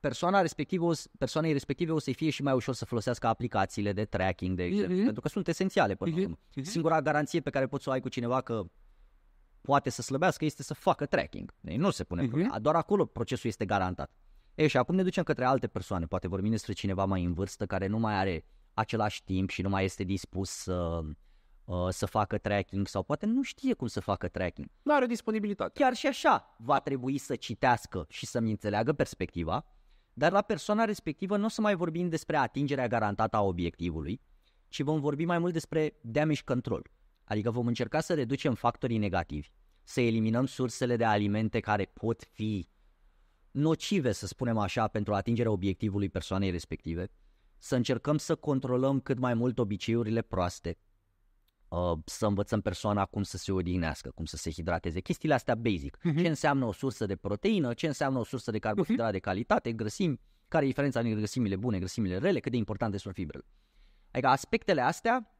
persoana respectivă, persoanei respective o să fie și mai ușor să folosească aplicațiile de tracking, de exemplu, uh-huh. pentru că sunt esențiale până uh-huh. Uh-huh. Singura garanție pe care poți să o ai cu cineva că poate să slăbească este să facă tracking. Deci nu se pune Uh-huh. Doar acolo procesul este garantat. E, și acum ne ducem către alte persoane, poate vorbim despre cineva mai în vârstă care nu mai are același timp și nu mai este dispus să, uh, să facă tracking sau poate nu știe cum să facă tracking. Nu are disponibilitate. Chiar și așa va trebui să citească și să-mi înțeleagă perspectiva, dar la persoana respectivă nu o să mai vorbim despre atingerea garantată a obiectivului, ci vom vorbi mai mult despre damage control. Adică vom încerca să reducem factorii negativi, să eliminăm sursele de alimente care pot fi nocive, să spunem așa, pentru atingerea obiectivului persoanei respective, să încercăm să controlăm cât mai mult obiceiurile proaste, uh, să învățăm persoana cum să se odihnească, cum să se hidrateze, chestiile astea basic. Uh-huh. Ce înseamnă o sursă de proteină, ce înseamnă o sursă de carbohidrat uh-huh. Mhm. de calitate, grăsimi, care e diferența între grăsimile bune, grăsimile rele, cât de importante sunt fibrele. Adică aspectele astea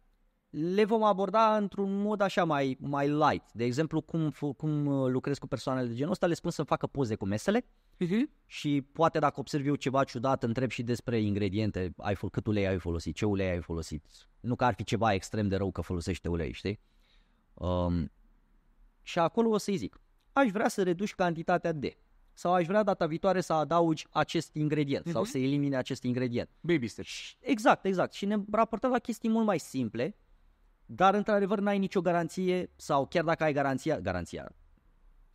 le vom aborda într-un mod așa mai, mai light. De exemplu, cum, cum uh, lucrez cu persoanele de genul ăsta, le spun să facă poze cu mesele uh-huh. și poate dacă observ eu ceva ciudat, întreb și despre ingrediente, ai fol- cât ulei ai folosit, ce ulei ai folosit. Nu că ar fi ceva extrem de rău că folosește ulei, știi? Um, și acolo o să-i zic, aș vrea să reduci cantitatea de sau aș vrea data viitoare să adaugi acest ingredient uh-huh. sau mhm. să elimine acest ingredient. Baby steps. Exact, exact. Și ne raportăm la chestii mult mai simple dar într-adevăr n-ai nicio garanție sau chiar dacă ai garanția, garanția,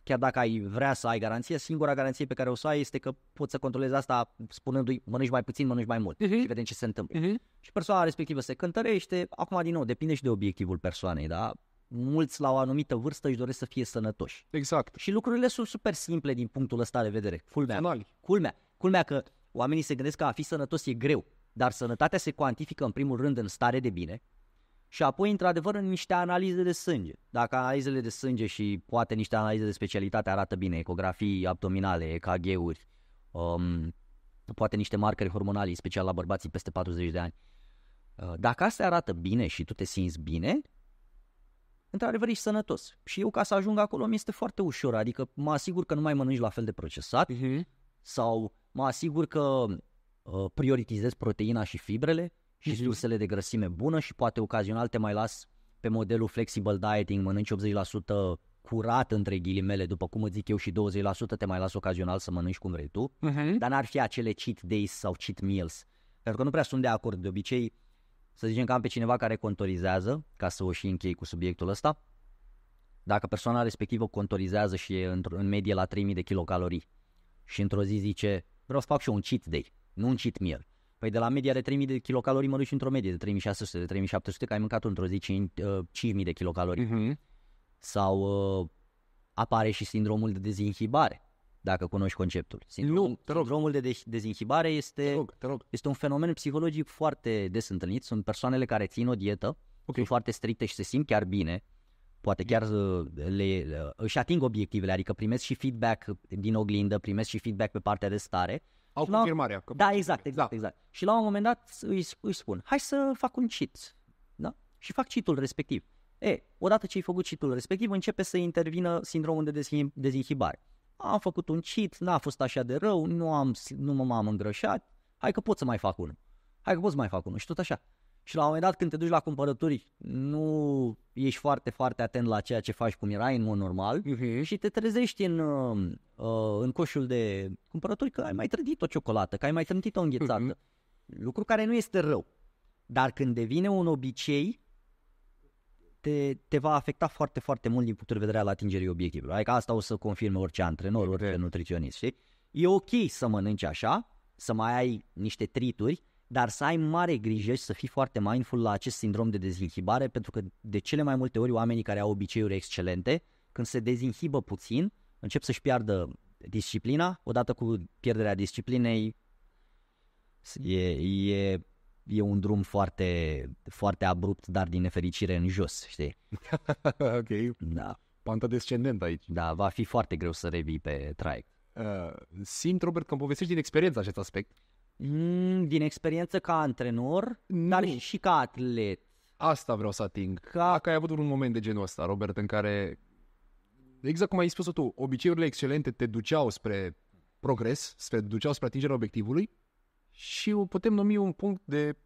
chiar dacă ai vrea să ai garanție, singura garanție pe care o să ai este că poți să controlezi asta spunându-i mănânci mai puțin, mănânci mai mult uh-huh. și vedem ce se întâmplă. Uh-huh. Și persoana respectivă se cântărește, acum din nou depinde și de obiectivul persoanei, da? mulți la o anumită vârstă își doresc să fie sănătoși. Exact. Și lucrurile sunt super simple din punctul ăsta de vedere. Culmea. Anal. Culmea. Culmea că oamenii se gândesc că a fi sănătos e greu, dar sănătatea se cuantifică în primul rând în stare de bine, și apoi, într-adevăr, în niște analize de sânge. Dacă analizele de sânge și poate niște analize de specialitate arată bine, ecografii abdominale, EKG-uri, um, poate niște marcări hormonale, special la bărbații peste 40 de ani. Uh, dacă asta arată bine și tu te simți bine, într-adevăr ești sănătos. Și eu ca să ajung acolo mi este foarte ușor, adică mă asigur că nu mai mănânci la fel de procesat uh-huh. sau mă asigur că uh, prioritizez proteina și fibrele, și sursele de grăsime bună și poate ocazional te mai las pe modelul flexible dieting, mănânci 80% curat între ghilimele, după cum îți zic eu, și 20% te mai las ocazional să mănânci cum vrei tu, uh-huh. dar n-ar fi acele cheat days sau cheat meals. Pentru că nu prea sunt de acord. De obicei, să zicem că am pe cineva care contorizează, ca să o și închei cu subiectul ăsta, dacă persoana respectivă contorizează și e în medie la 3000 de kilocalorii și într-o zi zice, vreau să fac și eu un cheat day, nu un cheat meal. Păi de la media de 3000 de kilocalorii mă duci într-o medie de 3600, de 3700, că ai mâncat într-o zi 5000 uh, de kilocalorii. Uh-huh. Sau uh, apare și sindromul de dezinhibare, dacă cunoști conceptul. Sindrom, nu, te rog. Sindromul de, dezinhibare este, te rog, te rog. este un fenomen psihologic foarte des întâlnit. Sunt persoanele care țin o dietă, okay. sunt foarte stricte și se simt chiar bine, poate chiar uh, le, uh, își ating obiectivele, adică primesc și feedback din oglindă, primesc și feedback pe partea de stare, au la... confirmarea. Că da, exact, exact, da. exact. Și la un moment dat îi, îi spun, hai să fac un cheat. Da? Și fac cheat respectiv. E, odată ce ai făcut cheat respectiv, începe să intervină sindromul de dezinhibare. Am făcut un cheat, n-a fost așa de rău, nu, am, nu m-am îngrășat, hai că pot să mai fac unul. Hai că pot să mai fac unul și tot așa și la un moment dat când te duci la cumpărături, nu ești foarte, foarte atent la ceea ce faci cum erai în mod normal uh-huh. și te trezești în, uh, uh, în coșul de cumpărături că ai mai trădit o ciocolată, că ai mai trântit o înghețată. Uh-huh. Lucru care nu este rău, dar când devine un obicei, te, te va afecta foarte, foarte mult din punctul de vedere al atingerii obiectivelor. Adică asta o să confirme orice antrenor, orice exact. nutriționist, știi? E ok să mănânci așa, să mai ai niște trituri, dar să ai mare grijă și să fii foarte mindful la acest sindrom de dezinhibare, pentru că de cele mai multe ori oamenii care au obiceiuri excelente, când se dezinhibă puțin, încep să-și piardă disciplina, odată cu pierderea disciplinei e, e, e un drum foarte, foarte abrupt, dar din nefericire în jos, știi? [LAUGHS] ok. Da. Panta descendentă aici. Da, va fi foarte greu să revii pe traiect. Uh, simt, Robert, că îmi povestești din experiență acest aspect. Mm, din experiență ca antrenor, nu. dar și ca atlet. Asta vreau să ating. Ca... Dacă ai avut un moment de genul ăsta, Robert, în care, exact cum ai spus tu, obiceiurile excelente te duceau spre progres, spre duceau spre atingerea obiectivului și o putem numi un punct de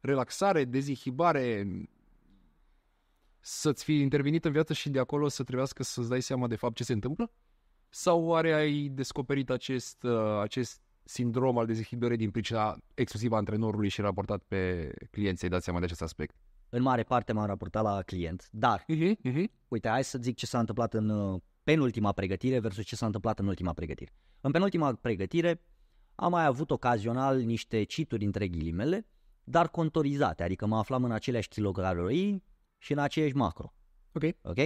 relaxare, dezihibare, să-ți fi intervenit în viață și de acolo să trebuiască să-ți dai seama de fapt ce se întâmplă? Sau oare ai descoperit acest, uh, acest sindrom al dezechilibrării din pricina exclusivă a antrenorului și raportat pe client, dați seama de acest aspect? În mare parte m-am raportat la client, dar uh-huh, uh-huh. uite, hai să zic ce s-a întâmplat în uh, penultima pregătire versus ce s-a întâmplat în ultima pregătire. În penultima pregătire am mai avut ocazional niște cituri între ghilimele, dar contorizate, adică mă aflam în aceleași kilocalorii și în aceeași macro. Ok. Ok?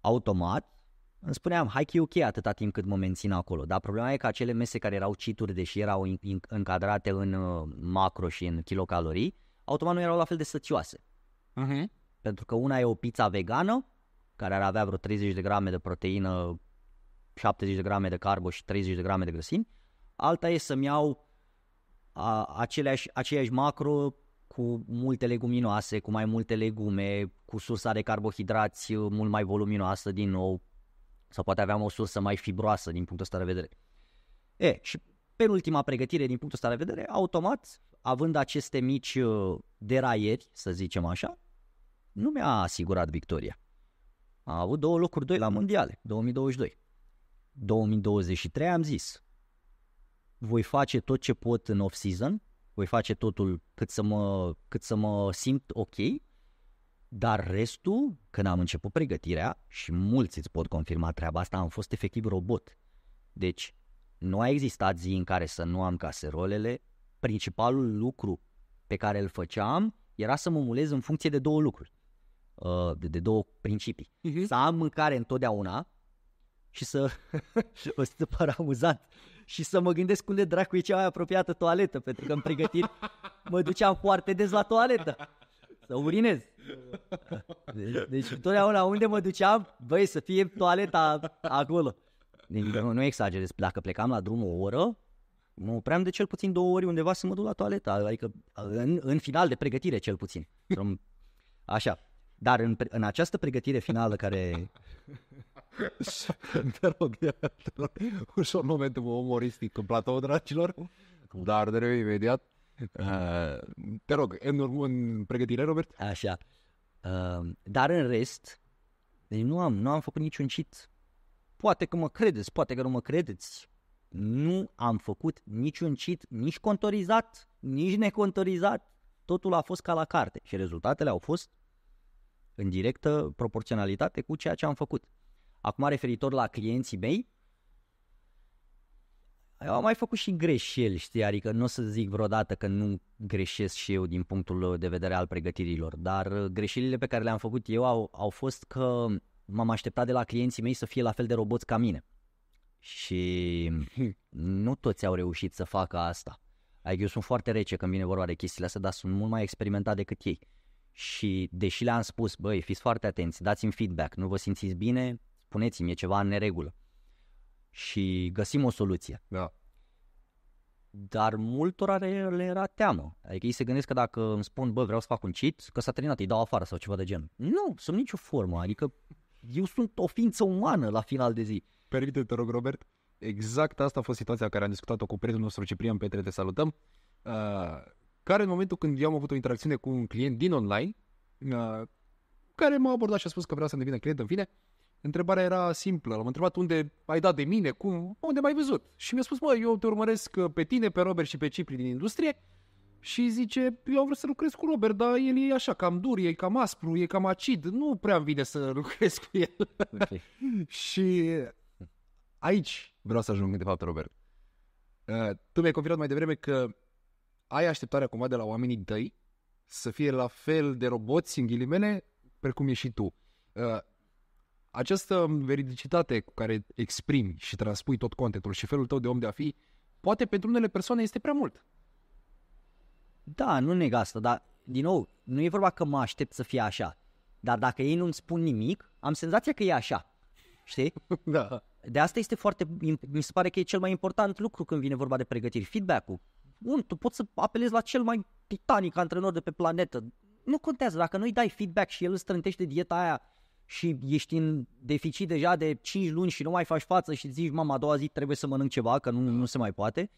Automat, îmi spuneam, hai că e ok atâta timp cât mă mențin acolo, dar problema e că acele mese care erau cituri, deși erau încadrate în uh, macro și în kilocalorii, automat nu erau la fel de sățioase. Uh-huh. Pentru că una e o pizza vegană, care ar avea vreo 30 de grame de proteină, 70 de grame de carbo și 30 de grame de grăsimi, alta e să-mi iau a, aceleași, macro cu multe leguminoase, cu mai multe legume, cu sursa de carbohidrați uh, mult mai voluminoasă din nou, sau poate aveam o sursă mai fibroasă din punctul ăsta de vedere. E, și penultima pregătire din punctul ăsta de vedere, automat, având aceste mici uh, deraieri, să zicem așa, nu mi-a asigurat victoria. Am avut două locuri doi la mondiale, 2022. 2023 am zis, voi face tot ce pot în off-season, voi face totul cât să mă, cât să mă simt ok dar restul, când am început pregătirea, și mulți îți pot confirma treaba asta, am fost efectiv robot. Deci, nu a existat zi în care să nu am caserolele. Principalul lucru pe care îl făceam era să mă mulez în funcție de două lucruri, uh, de, de două principii. Uh-huh. Să am mâncare întotdeauna și să... [LAUGHS] o să pară amuzant și să mă gândesc unde dracu e cea mai apropiată toaletă, pentru că în pregătiri [LAUGHS] mă duceam foarte des la toaletă să urinez. Deci, deci totdeauna unde mă duceam, băi, să fie toaleta acolo. Deci nu, nu exagerez, dacă plecam la drum o oră, mă opream de cel puțin două ori undeva să mă duc la toaleta, adică în, în final de pregătire cel puțin. Așa. Dar în, în această pregătire finală care... [LAUGHS] te rog, te rog, ușor momentul umoristic în platou, dragilor, dar de imediat. Uh, te rog, în, în pregătire, Robert? Așa. Uh, dar în rest, deci nu am, nu am făcut niciun cheat. Poate că mă credeți, poate că nu mă credeți. Nu am făcut niciun cheat, nici contorizat, nici necontorizat. Totul a fost ca la carte și rezultatele au fost în directă proporționalitate cu ceea ce am făcut. Acum referitor la clienții mei, am mai făcut și greșeli, știi, adică nu o să zic vreodată că nu greșesc și eu din punctul de vedere al pregătirilor, dar uh, greșelile pe care le-am făcut eu au, au fost că m-am așteptat de la clienții mei să fie la fel de roboți ca mine. Și [LAUGHS] nu toți au reușit să facă asta. Adică eu sunt foarte rece când vine vorba de chestiile astea, dar sunt mult mai experimentat decât ei. Și deși le-am spus, băi, fiți foarte atenți, dați-mi feedback, nu vă simțiți bine, spuneți-mi, e ceva în neregulă și găsim o soluție. Da. Dar multora le, le era teamă. Adică ei se gândesc că dacă îmi spun, bă, vreau să fac un cheat, că s-a terminat, îi dau afară sau ceva de genul. Nu, sunt nicio formă. Adică eu sunt o ființă umană la final de zi. Permite, te rog, Robert. Exact asta a fost situația care am discutat-o cu prietenul nostru Ciprian Petre, te salutăm, uh, care în momentul când eu am avut o interacțiune cu un client din online, uh, care m-a abordat și a spus că vrea să devină client în fine, Întrebarea era simplă. L-am întrebat unde ai dat de mine, cum, unde m-ai văzut. Și mi-a spus, mă, eu te urmăresc uh, pe tine, pe Robert și pe Cipri din industrie și zice, eu am vrut să lucrez cu Robert, dar el e așa, cam dur, e cam aspru, e cam acid, nu prea am vine să [LAUGHS] lucrez cu el. Okay. și aici vreau să ajung, de fapt, Robert. Uh, tu mi-ai confirmat mai devreme că ai așteptarea cumva de la oamenii tăi să fie la fel de roboți, în ghilimele, precum ești și tu. Uh, această veridicitate cu care exprimi și transpui tot contentul și felul tău de om de a fi, poate pentru unele persoane este prea mult. Da, nu neg asta, dar din nou, nu e vorba că mă aștept să fie așa. Dar dacă ei nu-mi spun nimic, am senzația că e așa. Știi? [LAUGHS] da. De asta este foarte, mi se pare că e cel mai important lucru când vine vorba de pregătiri, feedback-ul. Bun, tu poți să apelezi la cel mai titanic antrenor de pe planetă. Nu contează, dacă nu-i dai feedback și el îți trântește dieta aia și ești în deficit deja de 5 luni și nu mai faci față și zici, mama, a doua zi trebuie să mănânc ceva, că nu, nu se mai poate.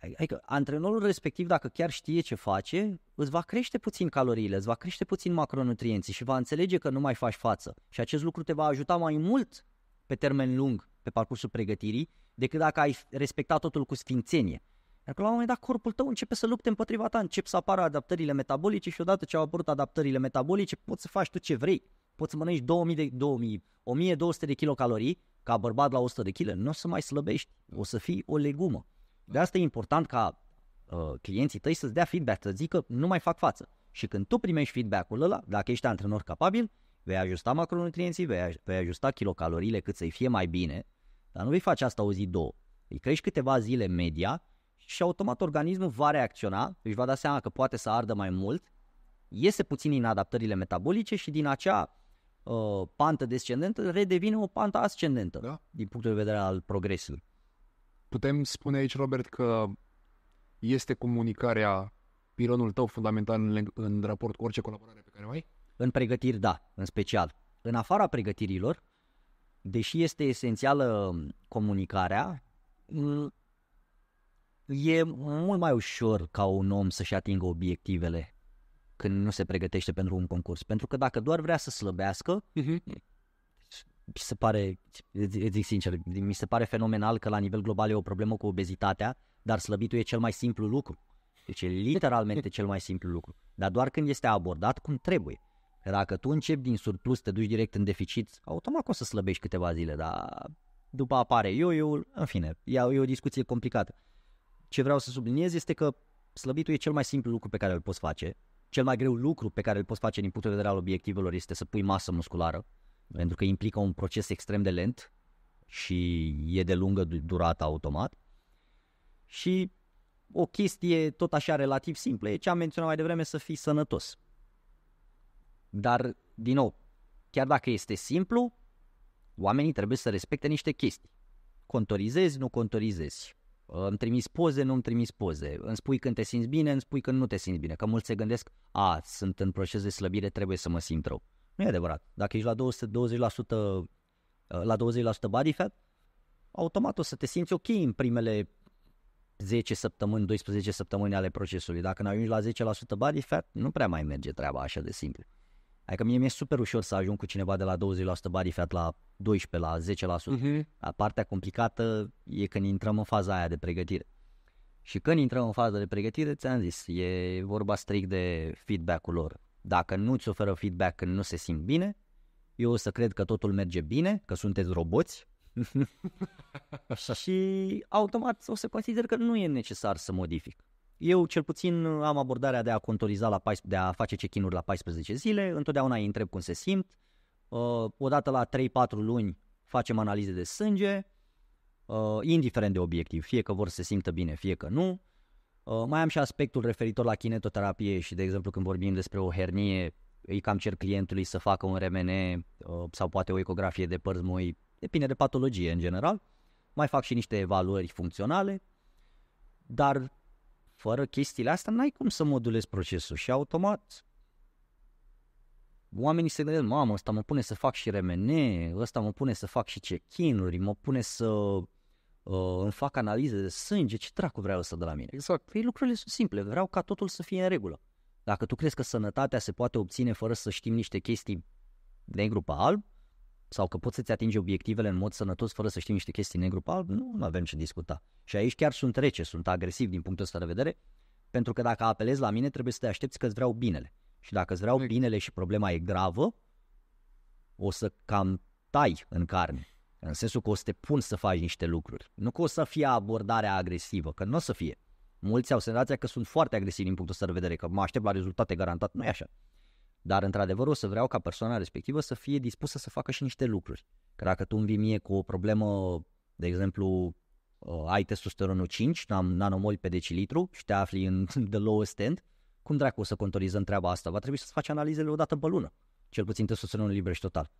Adică antrenorul respectiv, dacă chiar știe ce face, îți va crește puțin caloriile, îți va crește puțin macronutrienții și va înțelege că nu mai faci față. Și acest lucru te va ajuta mai mult pe termen lung, pe parcursul pregătirii, decât dacă ai respectat totul cu sfințenie. Iar că la un moment dat corpul tău începe să lupte împotriva ta, încep să apară adaptările metabolice și odată ce au apărut adaptările metabolice, poți să faci tu ce vrei poți să mănânci 2000 de, 2000, 1200 de kilocalorii, ca bărbat la 100 de kg, nu o să mai slăbești, o să fii o legumă. De asta e important ca uh, clienții tăi să-ți dea feedback, să zică nu mai fac față. Și când tu primești feedback-ul ăla, dacă ești antrenor capabil, vei ajusta macronutrienții, vei, vei ajusta kilocaloriile cât să-i fie mai bine, dar nu vei face asta o zi, două. Îi crești câteva zile media și automat organismul va reacționa, își va da seama că poate să ardă mai mult, iese puțin din adaptările metabolice și din acea uh, pantă descendentă redevine o pantă ascendentă da? din punctul de vedere al progresului. Putem spune aici, Robert, că este comunicarea pilonul tău fundamental în, în raport cu orice colaborare pe care o ai? În pregătiri, da, în special. În afara pregătirilor, deși este esențială um, comunicarea, mm, e mult mai ușor ca un om să-și atingă obiectivele când nu se pregătește pentru un concurs. Pentru că dacă doar vrea să slăbească, uh-huh. se pare, zic sincer, mi se pare fenomenal că la nivel global e o problemă cu obezitatea, dar slăbitul e cel mai simplu lucru. Deci e literalmente cel mai simplu lucru. Dar doar când este abordat cum trebuie. Că dacă tu începi din surplus, te duci direct în deficit, automat o să slăbești câteva zile, dar după apare eu-eu, în fine, e o discuție complicată. Ce vreau să subliniez este că slăbitul e cel mai simplu lucru pe care îl poți face cel mai greu lucru pe care îl poți face din punct de vedere al obiectivelor este să pui masă musculară, pentru că implică un proces extrem de lent și e de lungă durată automat. Și o chestie tot așa relativ simplă e ce am menționat mai devreme să fii sănătos. Dar, din nou, chiar dacă este simplu, oamenii trebuie să respecte niște chestii. Contorizezi, nu contorizezi. Uh, îmi trimis poze, nu îmi trimis poze, îmi spui când te simți bine, îmi spui când nu te simți bine, că mulți se gândesc, a, sunt în proces de slăbire, trebuie să mă simt rău. Nu e adevărat. Dacă ești la 220%, la 20% uh, body fat, automat o să te simți ok în primele 10 săptămâni, 12 săptămâni ale procesului. Dacă n-ajungi la 10% body fat, nu prea mai merge treaba așa de simplu. Adică mie mi-e super ușor să ajung cu cineva de la 20% body fat la 12, la 10%. Uh-huh. Mhm. Partea complicată e când intrăm în faza aia de pregătire. Și când intrăm în faza de pregătire, ți-am zis, e vorba strict de feedback-ul lor. Dacă nu ți oferă feedback când nu se simt bine, eu o să cred că totul merge bine, că sunteți roboți [LAUGHS] și automat o să consider că nu e necesar să modific. Eu cel puțin am abordarea de a contoriza la 14, de a face check-in-uri la 14 zile, întotdeauna îi întreb cum se simt, uh, odată la 3-4 luni facem analize de sânge, uh, indiferent de obiectiv, fie că vor să se simtă bine, fie că nu. Uh, mai am și aspectul referitor la kinetoterapie și, de exemplu, când vorbim despre o hernie, îi cam cer clientului să facă un RMN uh, sau poate o ecografie de părți moi, depinde de patologie în general. Mai fac și niște evaluări funcționale, dar fără chestiile astea n-ai cum să modulezi procesul și automat oamenii se gândesc, mamă, ăsta mă pune să fac și remene, ăsta mă pune să fac și check-in-uri, mă pune să uh, îmi fac analize de sânge, ce dracu vreau să de la mine? Exact. Păi lucrurile sunt simple, vreau ca totul să fie în regulă. Dacă tu crezi că sănătatea se poate obține fără să știm niște chestii negru pe alb, sau că poți să-ți atingi obiectivele în mod sănătos fără să știi niște chestii negru pe alb, nu, nu avem ce discuta. Și aici chiar sunt rece, sunt agresiv din punctul ăsta de vedere, pentru că dacă apelezi la mine trebuie să te aștepți că îți vreau binele. Și dacă îți vreau binele și problema e gravă, o să cam tai în carne. În sensul că o să te pun să faci niște lucruri. Nu că o să fie abordarea agresivă, că nu o să fie. Mulți au senzația că sunt foarte agresivi din punctul ăsta de vedere, că mă aștept la rezultate garantat. Nu e așa. Dar într-adevăr o să vreau ca persoana respectivă să fie dispusă să facă și niște lucruri. Că dacă tu îmi vii mie cu o problemă, de exemplu, uh, ai testosteronul 5, am nanomoli pe decilitru și te afli în [LAUGHS] the lowest end, cum dracu o să contorizăm treaba asta? Va trebui să faci analizele o dată pe lună, cel puțin testosteronul liber și total.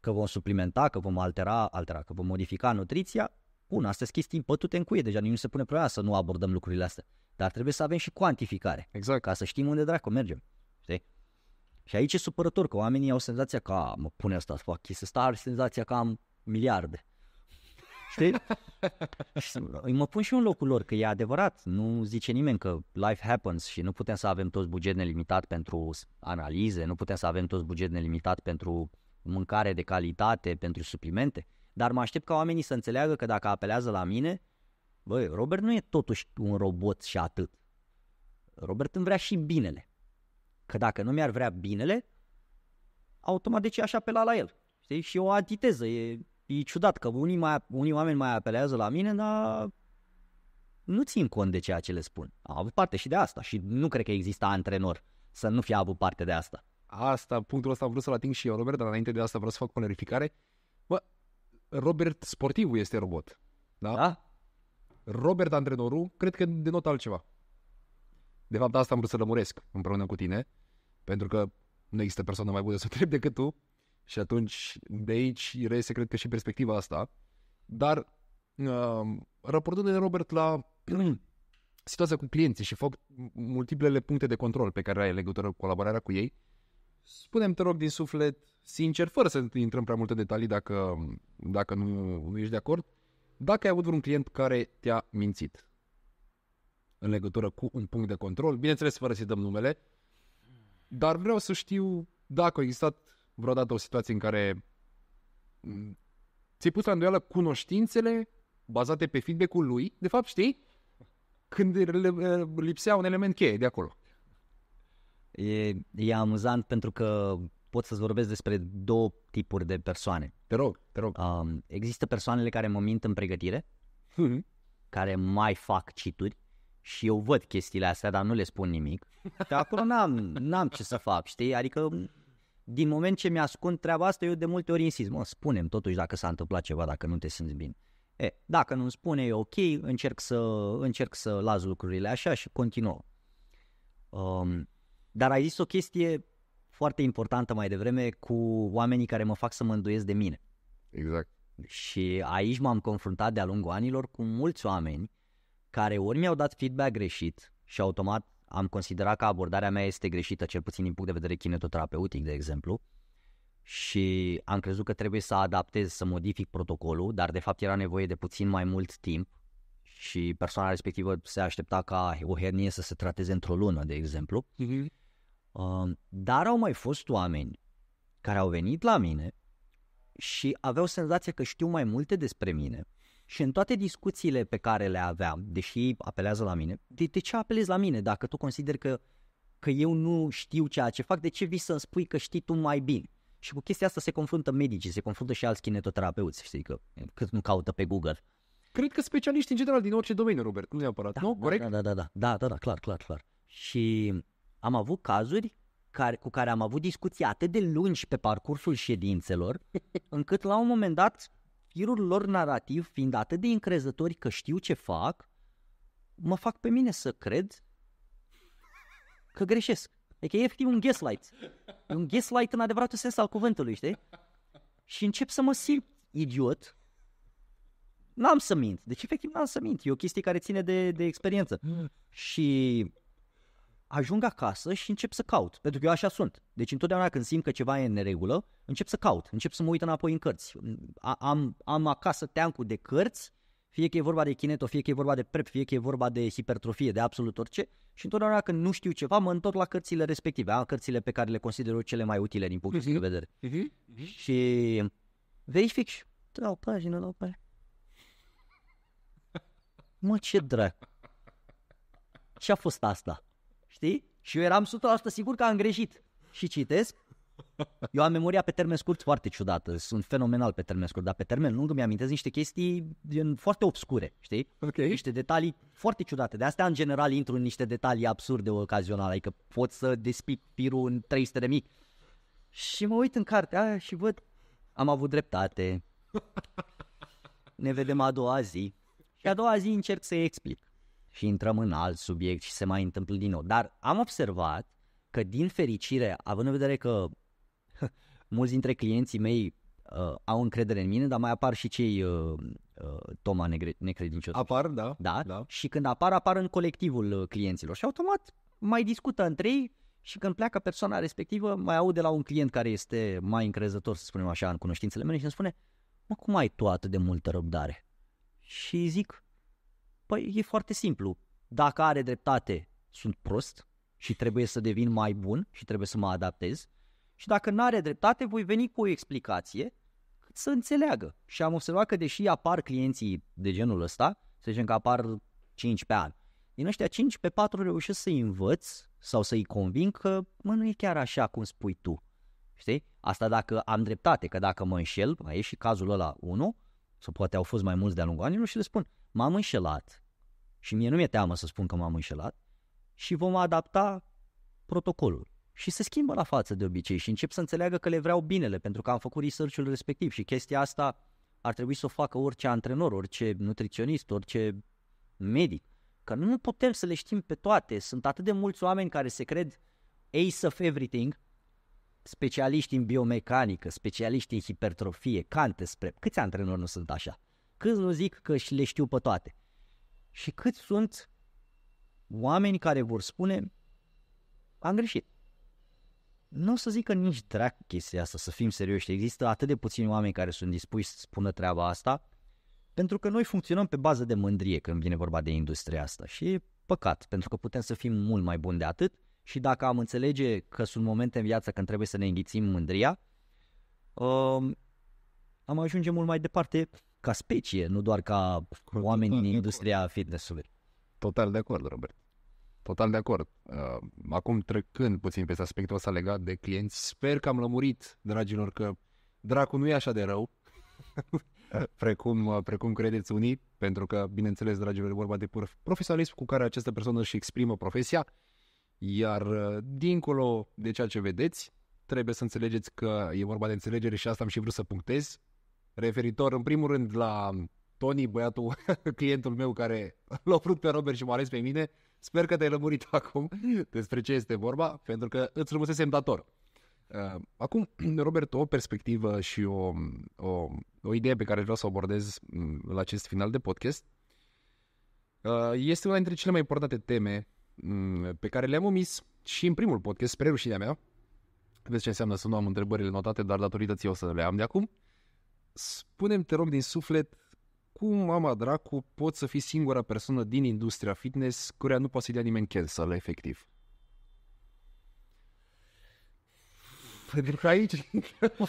Că vom suplimenta, că vom altera, altera, că vom modifica nutriția, bun, astea sunt chestii bătute în cuie, deja nu se pune problema să nu abordăm lucrurile astea. Dar trebuie să avem și cuantificare. Exact. Ca să știm unde dracu mergem. Știi? Și aici e supărător că oamenii au senzația că a, mă pune asta să fac chestia asta, are senzația că am miliarde. [LAUGHS] Știi? mă pun și în locul lor, că e adevărat, nu zice nimeni că life happens și nu putem să avem toți buget nelimitat pentru analize, nu putem să avem toți buget nelimitat pentru mâncare de calitate, pentru suplimente, dar mă aștept ca oamenii să înțeleagă că dacă apelează la mine, băi, Robert nu e totuși un robot și atât. Robert îmi vrea și binele. Că dacă nu mi-ar vrea binele, automat de ce aș apela la el. Știi? Și o antiteză. E, e ciudat că unii, mai, unii oameni mai apelează la mine, dar nu țin cont de ceea ce le spun. A avut parte și de asta și nu cred că există antrenor să nu fie avut parte de asta. Asta, punctul ăsta am vrut să-l ating și eu, Robert, dar înainte de asta vreau să fac o clarificare. Bă, Robert sportivul este robot, da? Da. Robert antrenorul, cred că denotă altceva. De fapt, asta am vrut să lămuresc împreună cu tine. Pentru că nu există persoană mai bună să [LAUGHS] întrebi decât tu și atunci de aici reiese cred că și perspectiva asta. Dar uh, raportându-ne Robert la [CLEARS THROAT] situația cu clienții și foc multiplele puncte de control pe care ai legătură cu colaborarea cu ei, spunem te rog din suflet, sincer, fără să intrăm prea multe detalii dacă, dacă nu, nu ești de acord, dacă ai avut vreun client care te-a mințit în legătură cu un punct de control, bineînțeles fără să-i dăm numele, dar vreau să știu dacă a existat vreodată o situație în care ți-ai pus la îndoială cunoștințele bazate pe feedback-ul lui, de fapt, știi, când lipsea un element cheie de acolo. E, e amuzant pentru că pot să-ți vorbesc despre două tipuri de persoane. Te rog, te rog. Um, există persoanele care mă mint în pregătire, mm-hmm. care mai fac cituri, și eu văd chestiile astea, dar nu le spun nimic. Dar acolo n-am, n-am ce să fac, știi? Adică din moment ce mi-ascund treaba asta, eu de multe ori insist, mă, spunem totuși dacă s-a întâmplat ceva, dacă nu te simți bine. E, dacă nu-mi spune, e ok, încerc să, încerc să las lucrurile așa și continuă. Um, dar ai zis o chestie foarte importantă mai devreme cu oamenii care mă fac să mă îndoiesc de mine. Exact. Și aici m-am confruntat de-a lungul anilor cu mulți oameni care ori mi-au dat feedback greșit și automat am considerat că abordarea mea este greșită, cel puțin din punct de vedere kinetoterapeutic, de exemplu, și am crezut că trebuie să adaptez, să modific protocolul, dar de fapt era nevoie de puțin mai mult timp și persoana respectivă se aștepta ca o hernie să se trateze într-o lună, de exemplu. Uh-huh. Dar au mai fost oameni care au venit la mine și aveau senzația că știu mai multe despre mine și în toate discuțiile pe care le aveam, deși apelează la mine, de, de ce apelezi la mine dacă tu consideri că, că eu nu știu ceea ce fac, de ce vii să-mi spui că știi tu mai bine? Și cu chestia asta se confruntă medicii, se confruntă și alți kinetoterapeuți, știi, că cât nu caută pe Google. Cred că specialiști în general din orice domeniu, Robert, nu neapărat, da, nu? Da, Corect? Da, da, da, da, da, da, da, clar, clar, clar. Și am avut cazuri care, cu care am avut discuții atât de lungi pe parcursul ședințelor, [LAUGHS] încât la un moment dat firul lor narrativ, fiind atât de încrezători că știu ce fac, mă fac pe mine să cred că greșesc. Adică e efectiv un gaslight. E un gaslight în adevăratul sens al cuvântului, știi? Și încep să mă simt idiot. N-am să mint. Deci efectiv n-am să mint. E o chestie care ține de, de experiență. Și ajung acasă și încep să caut, pentru că eu așa sunt. Deci întotdeauna când simt că ceva e în neregulă, încep să caut, încep să mă uit înapoi în cărți. am, am acasă teancul de cărți, fie că e vorba de kineto, fie că e vorba de prep, fie că e vorba de hipertrofie, de absolut orice, și întotdeauna când nu știu ceva, mă întorc la cărțile respective, am cărțile pe care le consider eu cele mai utile din punctul uh-huh. de vedere. Uh-huh. Și verific și la o pagină, la o pagină. Mă, ce drac! Ce-a fost asta? știi? Și eu eram 100% sigur că am greșit. Și citesc. Eu am memoria pe termen scurt foarte ciudată, sunt fenomenal pe termen scurt, dar pe termen lung îmi amintesc niște chestii din, foarte obscure, știi? Okay. Niște detalii foarte ciudate. De astea, în general, intru în niște detalii absurde ocazional, adică pot să despic pirul în 300 de mii. Și mă uit în cartea aia și văd, am avut dreptate, ne vedem a doua zi. Și a doua zi încerc să-i explic și intrăm în alt subiect și se mai întâmplă din nou. Dar am observat că, din fericire, având în vedere că [LAUGHS] mulți dintre clienții mei uh, au încredere în mine, dar mai apar și cei uh, uh, Toma negre- Apar, da, da. Da. Și când apar, apar în colectivul uh, clienților și automat mai discută între ei și când pleacă persoana respectivă, mai aud de la un client care este mai încrezător, să spunem așa, în cunoștințele mele și îmi spune, mă, cum ai tu atât de multă răbdare? Și zic, Păi e foarte simplu. Dacă are dreptate, sunt prost și trebuie să devin mai bun și trebuie să mă adaptez. Și dacă nu are dreptate, voi veni cu o explicație cât să înțeleagă. Și am observat că deși apar clienții de genul ăsta, să zicem că apar 5 pe an, din ăștia 5 pe 4 reușesc să-i învăț sau să-i convinc că mă, nu e chiar așa cum spui tu. Știi? Asta dacă am dreptate, că dacă mă înșel, mai e și cazul ăla 1, sau poate au fost mai mulți de-a lungul anilor și le spun, m-am înșelat și mie nu mi-e teamă să spun că m-am înșelat și vom adapta protocolul. Și se schimbă la față de obicei și încep să înțeleagă că le vreau binele pentru că am făcut research-ul respectiv și chestia asta ar trebui să o facă orice antrenor, orice nutriționist, orice medic. Că nu putem să le știm pe toate. Sunt atât de mulți oameni care se cred ace of everything, specialiști în biomecanică, specialiști în hipertrofie, cante spre... Câți antrenori nu sunt așa? Câți nu zic că și le știu pe toate? Și cât sunt oameni care vor spune, am greșit. Nu o să că nici drag chestia asta, să fim serioși. Există atât de puțini oameni care sunt dispuși să spună treaba asta, pentru că noi funcționăm pe bază de mândrie când vine vorba de industria asta și e păcat, pentru că putem să fim mult mai buni de atât și dacă am înțelege că sunt momente în viață când trebuie să ne înghițim mândria, um, am ajunge mult mai departe ca specie, nu doar ca oameni din industria fitnessului. Total de acord, Robert. Total de acord. Uh, acum trecând puțin pe aspectul ăsta legat de clienți, sper că am lămurit, dragilor, că dracu nu e așa de rău, [LAUGHS] precum, uh, precum credeți unii, pentru că, bineînțeles, dragilor, e vorba de profesionalism cu care această persoană își exprimă profesia, iar uh, dincolo de ceea ce vedeți, trebuie să înțelegeți că e vorba de înțelegere și asta am și vrut să punctez referitor în primul rând la Tony, băiatul, [LAUGHS] clientul meu care l-a vrut pe Robert și m-a ales pe mine. Sper că te-ai lămurit [LAUGHS] acum despre ce este vorba, pentru că îți rămăsesem dator. Uh, acum, [CLEARS THROAT] Robert, o perspectivă și o, o, o idee pe care vreau să o abordez mm, la acest final de podcast uh, este una dintre cele mai importante teme mm, pe care le-am omis și în primul podcast, spre rușinea mea. Vezi ce înseamnă să nu am întrebările notate, dar datorită ție o să le am de acum. Uh, spune te rog, din suflet, cum mama dracu pot să fii singura persoană din industria fitness care nu poate să-i dea nimeni cancel, efectiv? Păi, pentru că aici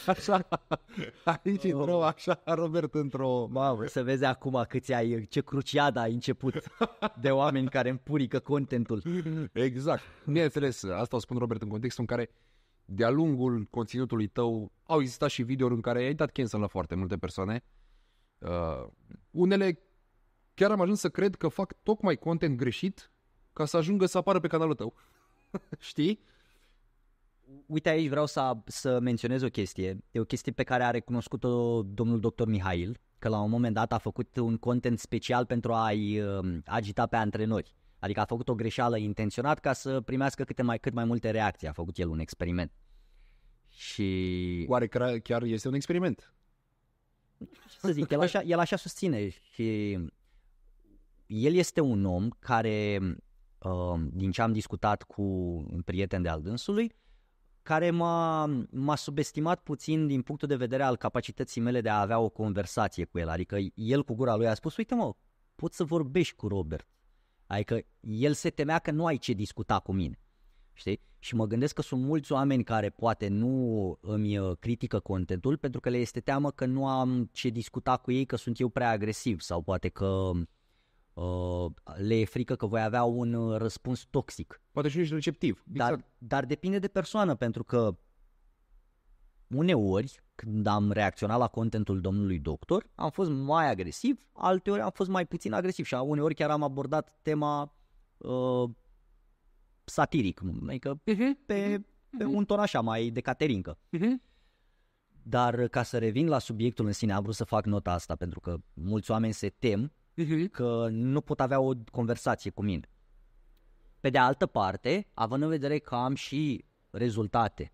așa, aici oh. intră, așa, Robert, într-o... Mamă, să vezi acum câți ai, ce cruciada ai început de oameni care împurică contentul. Exact. Bineînțeles, asta o spun, Robert, în contextul în care de-a lungul conținutului tău au existat și videouri în care ai dat cancel la foarte multe persoane. Uh, unele chiar am ajuns să cred că fac tocmai content greșit ca să ajungă să apară pe canalul tău. [LAUGHS] Știi? Uite aici vreau să, să menționez o chestie. E o chestie pe care a recunoscut-o domnul dr. Mihail, că la un moment dat a făcut un content special pentru a-i uh, agita pe antrenori. Adică a făcut o greșeală intenționat ca să primească câte mai, cât mai multe reacții. A făcut el un experiment. Și... Oare chiar este un experiment? Ce să zic, el așa, el așa susține și el este un om care, um, din ce am discutat cu un prieten de al dânsului, care m-a, m-a subestimat puțin din punctul de vedere al capacității mele de a avea o conversație cu el. Adică el cu gura lui a spus, uite mă, poți să vorbești cu Robert Adică el se temea că nu ai ce discuta cu mine. Știi? Și mă gândesc că sunt mulți oameni care poate nu îmi uh, critică contentul pentru că le este teamă că nu am ce discuta cu ei, că sunt eu prea agresiv sau poate că uh, le e frică că voi avea un uh, răspuns toxic. Poate și ești receptiv. Dar, exact. dar depinde de persoană pentru că uneori când am reacționat la contentul domnului doctor, am fost mai agresiv, alteori am fost mai puțin agresiv și uneori chiar am abordat tema uh, satiric, adică uh-huh. pe, pe uh-huh. un ton așa, mai de caterincă. Uh-huh. Dar uh, ca să revin la subiectul în sine, am vrut să fac nota asta, pentru că mulți oameni se tem uh-huh. că nu pot avea o conversație cu mine. Pe de altă parte, având în vedere că am și rezultate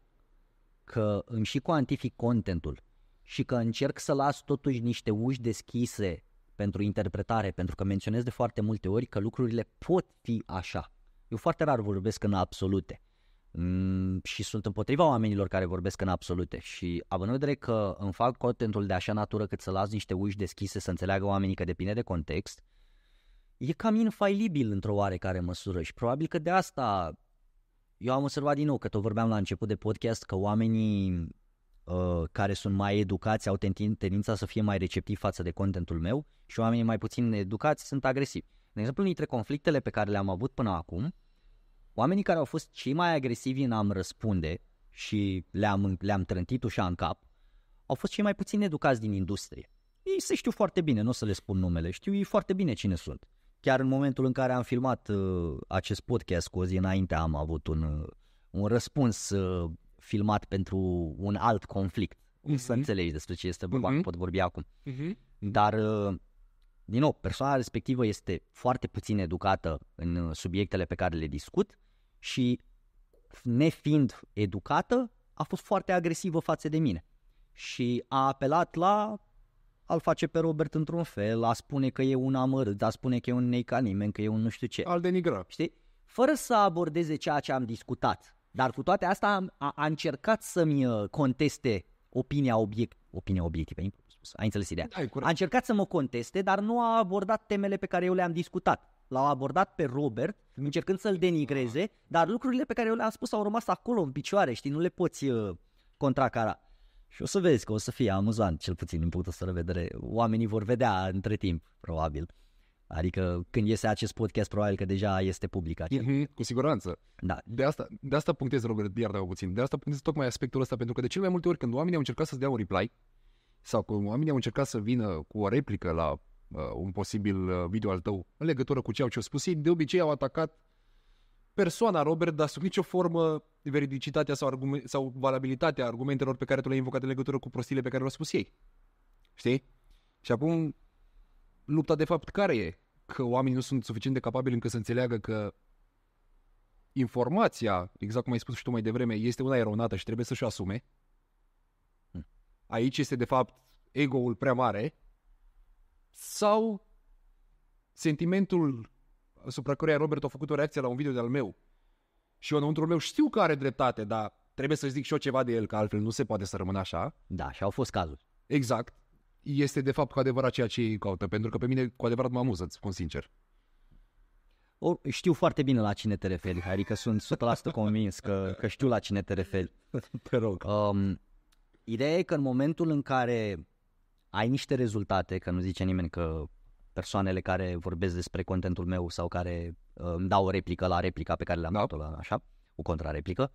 că îmi și cuantific contentul și că încerc să las totuși niște uși deschise pentru interpretare, pentru că menționez de foarte multe ori că lucrurile pot fi așa. Eu foarte rar vorbesc în absolute mm, și sunt împotriva oamenilor care vorbesc în absolute și având în vedere că îmi fac contentul de așa natură cât să las niște uși deschise să înțeleagă oamenii că depinde de context, e cam infailibil într-o oarecare măsură și probabil că de asta eu am observat din nou că tot vorbeam la început de podcast că oamenii uh, care sunt mai educați au tendința să fie mai receptivi față de contentul meu și oamenii mai puțin educați sunt agresivi. De exemplu, dintre conflictele pe care le-am avut până acum, oamenii care au fost cei mai agresivi în a-mi răspunde și le-am, le-am trântit ușa în cap, au fost cei mai puțin educați din industrie. Ei se știu foarte bine, nu o să le spun numele, știu ei foarte bine cine sunt. Chiar în momentul în care am filmat uh, acest podcast cu o zi înainte am avut un, uh, un răspuns uh, filmat pentru un alt conflict. Uh-huh. Să înțelegi despre ce este vorba, uh-huh. pot vorbi acum. Uh-huh. Dar, uh, din nou, persoana respectivă este foarte puțin educată în uh, subiectele pe care le discut și nefiind educată, a fost foarte agresivă față de mine și a apelat la al face pe Robert într-un fel, a spune că e un amărât, a spune că e un neica nimeni, că e un nu știu ce. Al denigra. Știi? Fără să abordeze ceea ce am discutat. Dar cu toate astea am, a, a încercat să-mi uh, conteste opinia, obiect, opinia obiectivă. Ai înțeles ideea? Da, a încercat să mă conteste, dar nu a abordat temele pe care eu le-am discutat. L-au abordat pe Robert, încercând să-l denigreze, dar lucrurile pe care eu le-am spus au rămas acolo în picioare, știi, nu le poți uh, contracara. Și o să vezi că o să fie amuzant, cel puțin din punctul ăsta de vedere. Oamenii vor vedea între timp, probabil. Adică când iese acest podcast, probabil că deja este publicat. Mm-hmm, cu siguranță. Da. De asta, de asta punctez, Robert, iar dacă puțin, de asta punctez tocmai aspectul ăsta, pentru că de cel mai multe ori când oamenii au încercat să-ți dea un reply, sau când oamenii au încercat să vină cu o replică la uh, un posibil uh, video al tău în legătură cu ceea ce au spus ei, de obicei au atacat persoana Robert, dar sub nicio formă veridicitatea sau, argume- sau valabilitatea argumentelor pe care tu le-ai invocat în legătură cu prostile pe care le-au spus ei. Știi? Și acum, lupta de fapt care e? Că oamenii nu sunt suficient de capabili încă să înțeleagă că informația, exact cum ai spus și tu mai devreme, este una eronată și trebuie să-și o asume. Hmm. Aici este de fapt ego-ul prea mare sau sentimentul asupra căruia Robert a făcut o reacție la un video de-al meu, și eu înăuntru meu știu că are dreptate, dar trebuie să zic și eu ceva de el, că altfel nu se poate să rămână așa. Da, și au fost cazuri. Exact. Este de fapt cu adevărat ceea ce îi caută, pentru că pe mine cu adevărat mă amuză, îți spun sincer. O, știu foarte bine la cine te referi, adică sunt 100% convins că, că știu la cine te referi. [LAUGHS] Te rog. Um, ideea e că în momentul în care ai niște rezultate, că nu zice nimeni că persoanele care vorbesc despre contentul meu sau care uh, îmi dau o replică la replica pe care le-am da. dat-o la așa, o contrareplică,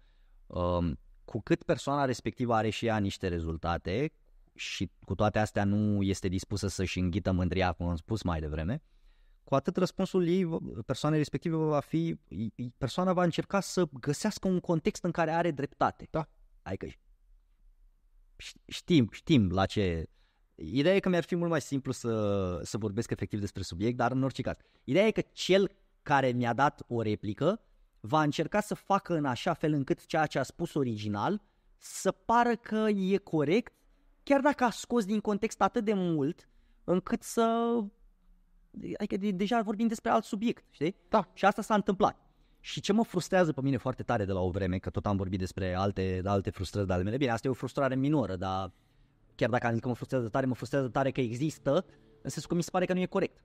uh, cu cât persoana respectivă are și ea niște rezultate și cu toate astea nu este dispusă să-și înghită mândria, cum am spus mai devreme, cu atât răspunsul ei, persoanei respective va fi, persoana va încerca să găsească un context în care are dreptate. Da. Adică știm, știm la ce, Ideea e că mi-ar fi mult mai simplu să, să vorbesc efectiv despre subiect, dar în orice caz. Ideea e că cel care mi-a dat o replică va încerca să facă în așa fel încât ceea ce a spus original să pară că e corect, chiar dacă a scos din context atât de mult încât să... Adică de, deja vorbim despre alt subiect, știi? Da. Și asta s-a întâmplat. Și ce mă frustrează pe mine foarte tare de la o vreme, că tot am vorbit despre alte, alte frustrări de ale mele, bine, asta e o frustrare minoră, dar chiar dacă am zis că mă frustrează tare, mă frustrează tare că există, în sensul că mi se pare că nu e corect.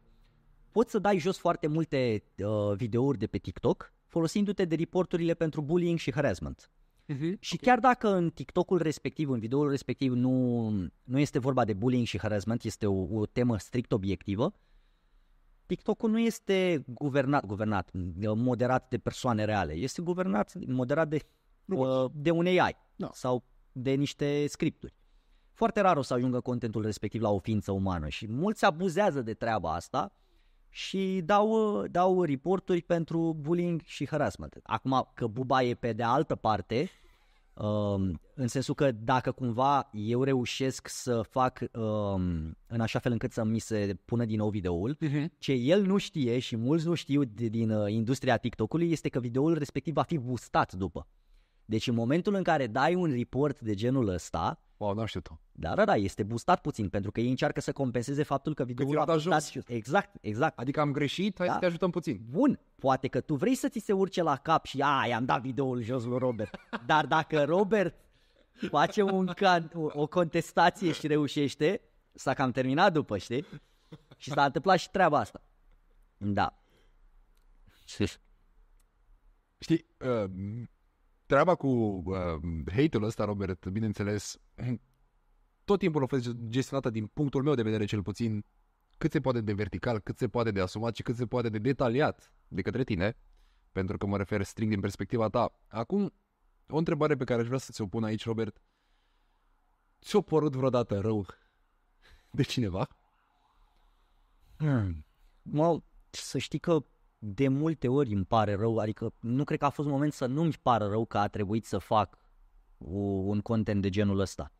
Poți să dai jos foarte multe uh, videouri de pe TikTok folosindu-te de reporturile pentru bullying și harassment. Uh-huh, și okay. chiar dacă în TikTok-ul respectiv, în videoul respectiv nu, nu este vorba de bullying și harassment, este o, o temă strict obiectivă, TikTok-ul nu este guvernat, guvernat, uh, moderat de persoane reale, este guvernat, moderat de, uh, de un AI no. Da. sau de niște scripturi foarte rar o să ajungă contentul respectiv la o ființă umană și mulți abuzează de treaba asta și dau, dau reporturi pentru bullying și harassment. Acum că buba e pe de altă parte, um, în sensul că dacă cumva eu reușesc să fac um, în așa fel încât să mi se pună din nou videoul, uh-huh. ce el nu știe și mulți nu știu din uh, industria TikTok-ului este că videoul respectiv va fi bustat după. Deci în momentul în care dai un report de genul ăsta, Wow, n-am știut Da, da, da, este bustat puțin, pentru că ei încearcă să compenseze faptul că videoul a dat jos. Exact, exact. Adică am greșit, hai da. să te ajutăm puțin. Bun, poate că tu vrei să ți se urce la cap și a, i-am dat videoul jos lui Robert. [LAUGHS] Dar dacă Robert face un can, o contestație și reușește, s-a cam terminat după, știi? Și s-a întâmplat și treaba asta. Da. Știi, uh, treaba cu uh, hate-ul ăsta, Robert, bineînțeles, tot timpul a fost gestionată din punctul meu de vedere cel puțin cât se poate de vertical, cât se poate de asumat și cât se poate de detaliat de către tine, pentru că mă refer strict din perspectiva ta. Acum, o întrebare pe care aș vrea să ți-o pun aici, Robert. Ți-o părut vreodată rău de cineva? Hmm. Well, să știi că de multe ori îmi pare rău, adică nu cred că a fost moment să nu-mi pară rău că a trebuit să fac un content de genul ăsta.